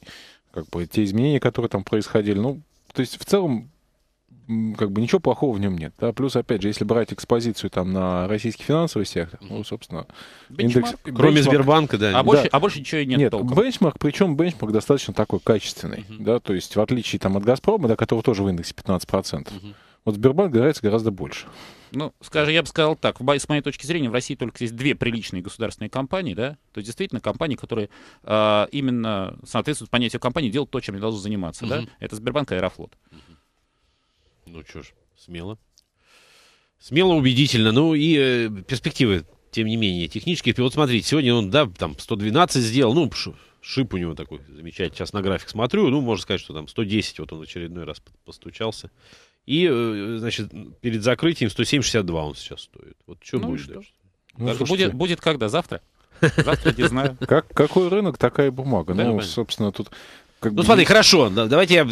как бы те изменения, которые там происходили, ну, то есть в целом как бы ничего плохого в нем нет. Да? Плюс, опять же, если брать экспозицию там на российский финансовый сектор, ну, собственно, бенчмарк. индекс... Кроме бенчмарк. Сбербанка, да. А, больше, да. а больше ничего и нет, нет толком. бенчмарк, причем бенчмарк достаточно такой качественный, uh-huh. да, то есть в отличие там от Газпрома, да, которого тоже в индексе 15%, uh-huh. вот Сбербанк нравится гораздо больше. Ну, скажи я бы сказал так, с моей точки зрения, в России только есть две приличные государственные компании, да, то есть действительно компании, которые э, именно соответствуют понятию компании, делают то, чем они должны заниматься, uh-huh. да, это Сбербанк и Аэрофлот. Uh-huh. Ну что ж, смело. Смело, убедительно. Ну и э, перспективы, тем не менее, технические. Вот смотрите, сегодня он, да, там 112 сделал. Ну, шип у него такой замечательный. Сейчас на график смотрю. Ну, можно сказать, что там 110. Вот он очередной раз постучался. И, э, значит, перед закрытием 107,62 он сейчас стоит. Вот что ну будет что? дальше? Ну, будет, будет когда? Завтра? Завтра не знаю. Как, какой рынок, такая бумага. Да, ну, понятно. собственно, тут... Как ну, бы... смотри, хорошо, давайте я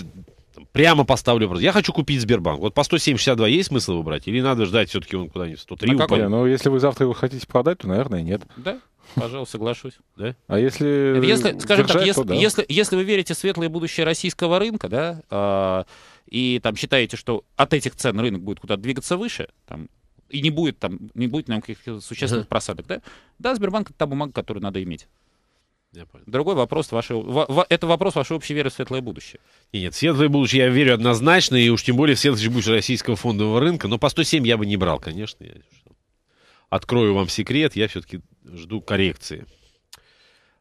там, прямо поставлю вопрос. Я хочу купить Сбербанк. Вот по 107,62 есть смысл его брать? Или надо ждать все-таки он куда-нибудь 103 а упадет? Ну, если вы завтра его хотите продать, то, наверное, нет. Да, пожалуй, соглашусь. Да? А если... если скажем держать, так, если, да. если, если вы верите в светлое будущее российского рынка, да, а, и там считаете, что от этих цен рынок будет куда-то двигаться выше, там, и не будет там, не будет нам каких-то существенных uh-huh. просадок, да? Да, Сбербанк это та бумага, которую надо иметь. Я понял. Другой вопрос вашей... Это вопрос вашей общей веры в светлое будущее. Нет, нет, светлое будущее я верю однозначно, и уж тем более в светлое будущее российского фондового рынка. Но по 107 я бы не брал, конечно. Я... Открою вам секрет, я все-таки жду коррекции.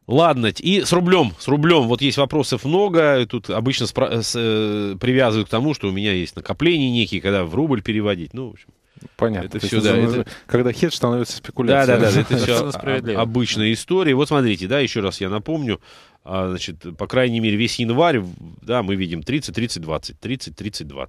Ладно, и с рублем, с рублем, вот есть вопросов много, тут обычно спра- э, с, э, привязывают к тому, что у меня есть накопления некие, когда в рубль переводить, ну, в общем, Понятно. Это все, да. Это... Когда хед становится спекуляцией. Да, да, да. Это все обычная история. Вот смотрите, да, еще раз я напомню. А, значит, по крайней мере, весь январь, да, мы видим 30-30-20, 30-30-20.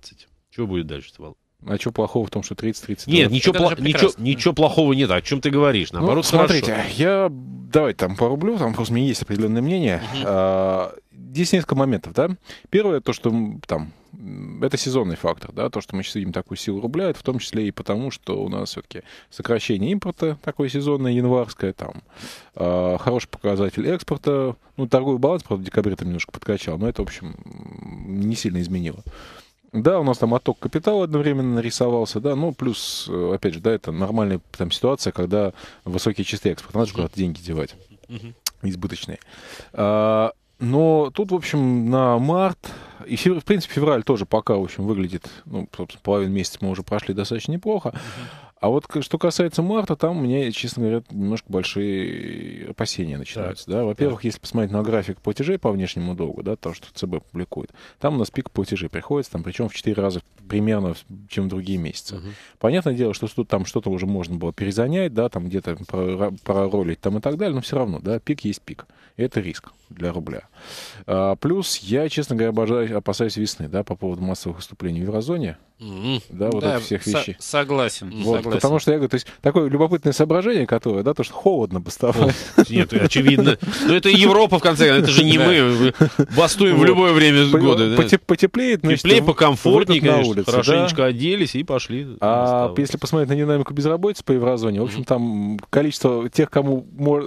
Что будет дальше, Вал? А что плохого в том, что 30-30? Нет, ничего, пла- ничего, ничего плохого нет. О чем ты говоришь? Ну, Наоборот, ну, смотрите, хорошо. я давай, там порублю, там просто у меня есть определенное мнение. А, здесь несколько моментов, да. Первое, то, что там это сезонный фактор, да, то, что мы сейчас видим такую силу рубля, это в том числе и потому, что у нас все-таки сокращение импорта такое сезонное, январское, там, э, хороший показатель экспорта, ну, торговый баланс, правда, в декабре там немножко подкачал, но это, в общем, не сильно изменило. Да, у нас там отток капитала одновременно нарисовался, да, ну, плюс, э, опять же, да, это нормальная там ситуация, когда высокие чистые экспорт, надо же куда-то деньги девать, избыточные. А, но тут, в общем, на март и, в принципе, февраль тоже пока, в общем, выглядит, ну, собственно, половину месяца мы уже прошли достаточно неплохо. А вот что касается марта, там у меня, честно говоря, немножко большие опасения начинаются. Так, да? Во-первых, да. если посмотреть на график платежей по внешнему долгу, да, то, что ЦБ публикует, там у нас пик платежей приходится, там, причем в 4 раза примерно, чем в другие месяцы. Угу. Понятное дело, что тут там что-то уже можно было перезанять, да, там где-то проролить там и так далее, но все равно, да, пик есть пик. Это риск для рубля. А, плюс я, честно говоря, обожаю, опасаюсь весны, да, по поводу массовых выступлений в еврозоне. Mm-hmm. Да, вот да, этих всех вещей. согласен, вот, согласен. Потому что я говорю, то есть такое любопытное соображение, которое, да, то, что холодно бы стало. Нет, очевидно. Но ну, это Европа, в конце концов, это же не мы. Бастуем в любое время года. Потеплеет, значит. Теплее, покомфортнее, конечно. Хорошенечко оделись и пошли. А если посмотреть на динамику безработицы по еврозоне, в общем, там количество тех, кому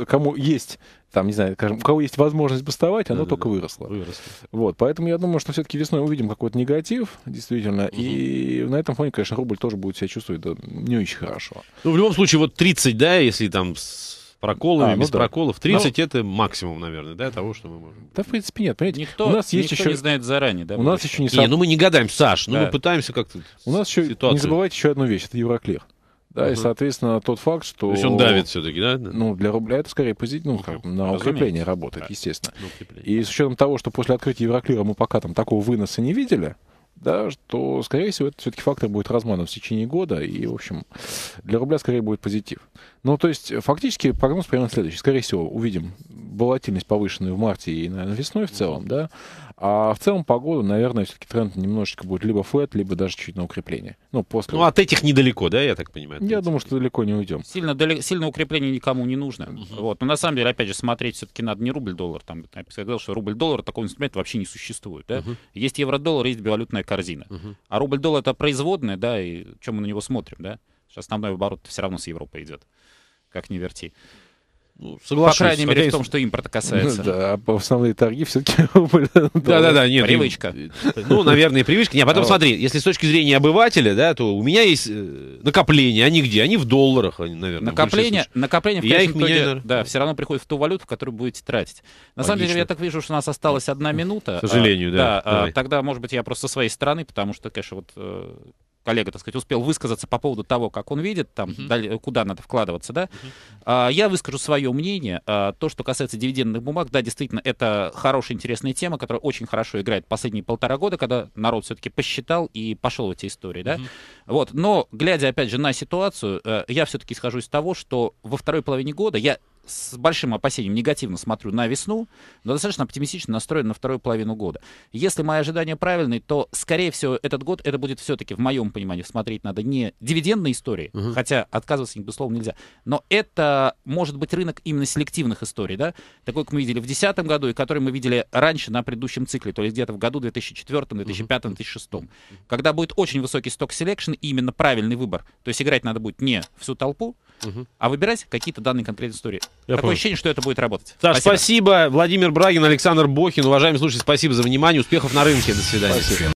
кому есть там, не знаю, скажем, у кого есть возможность бастовать, оно да, только да, выросло. выросло. Вот, поэтому я думаю, что все-таки весной увидим какой-то негатив, действительно, угу. и на этом фоне, конечно, рубль тоже будет себя чувствовать да, не очень хорошо. Ну, в любом случае, вот 30, да, если там с проколами, а, ну без да. проколов. 30 Но... это максимум, наверное, да, того, что мы можем. Да, в принципе, нет. Понимаете, никто, у нас есть еще... не знает заранее, да? У нас еще не... Не, ну мы не гадаем, Саш, да. ну мы пытаемся как-то... У нас еще... Ситуацию... Не забывайте еще одну вещь, это Евроклир. Да, угу. и, соответственно, тот факт, что... То есть он давит все-таки, да? Ну, для рубля это скорее позитив, ну, как, на укрепление работает, естественно. И с учетом того, что после открытия Евроклира мы пока там такого выноса не видели, да, что, скорее всего, это все-таки фактор будет разманом в течение года, и, в общем, для рубля скорее будет позитив. Ну, то есть, фактически прогноз примерно следующий. Скорее всего, увидим волатильность повышенную в марте и, наверное, весной в целом, да, а в целом по году, наверное, все-таки тренд немножечко будет либо флэт, либо даже чуть на укрепление. Ну, после... ну от этих недалеко, да, я так понимаю? Я думаю, что далеко не уйдем. Сильно, далек... Сильно укрепление никому не нужно. Uh-huh. Вот. Но на самом деле, опять же, смотреть все-таки надо не рубль-доллар. Там, я бы сказал, что рубль-доллар такого инструмента вообще не существует. Да? Uh-huh. Есть евро-доллар, есть валютная корзина. Uh-huh. А рубль-доллар это производная, да, и чем мы на него смотрим, да? Сейчас основной оборот все равно с Европы идет, как ни верти. Ну, соглашусь. По крайней мере, в том, что импорта ну касается. Да, а основные торги все-таки рубль. Да-да-да, нет. Привычка. Ну, наверное, привычка. Не, а потом а смотри, если с точки зрения обывателя, да, то у меня есть э, накопления, они а где? Они в долларах, они, наверное. накопления накопления в я их итоге, да, все равно приходит в ту валюту, которую будете тратить. На самом деле, я так вижу, что у нас осталась одна минута. К а, сожалению, да. Тогда, может быть, я просто со своей стороны, потому что, конечно, вот э, коллега, так сказать, успел высказаться по поводу того, как он видит, там, uh-huh. дали, куда надо вкладываться, да, uh-huh. а, я выскажу свое мнение. А, то, что касается дивидендных бумаг, да, действительно, это хорошая, интересная тема, которая очень хорошо играет последние полтора года, когда народ все-таки посчитал и пошел в эти истории, да. Uh-huh. Вот, но, глядя, опять же, на ситуацию, э, я все-таки схожу из того, что во второй половине года я с большим опасением негативно смотрю на весну, но достаточно оптимистично настроен на вторую половину года. Если мои ожидания правильны, то, скорее всего, этот год это будет все-таки, в моем понимании, смотреть надо не дивидендные истории, угу. хотя отказываться, безусловно, нельзя, но это может быть рынок именно селективных историй, да, такой, как мы видели в 2010 году, и который мы видели раньше на предыдущем цикле, то есть где-то в году 2004, 2005, 2006, угу. когда будет очень высокий сток селекшн и именно правильный выбор, то есть играть надо будет не всю толпу, а выбирать какие-то данные конкретной истории. Я Такое понял. ощущение, что это будет работать. Саш, спасибо. спасибо. Владимир Брагин, Александр Бохин. Уважаемые слушатели, спасибо за внимание. Успехов на рынке. До свидания. Спасибо.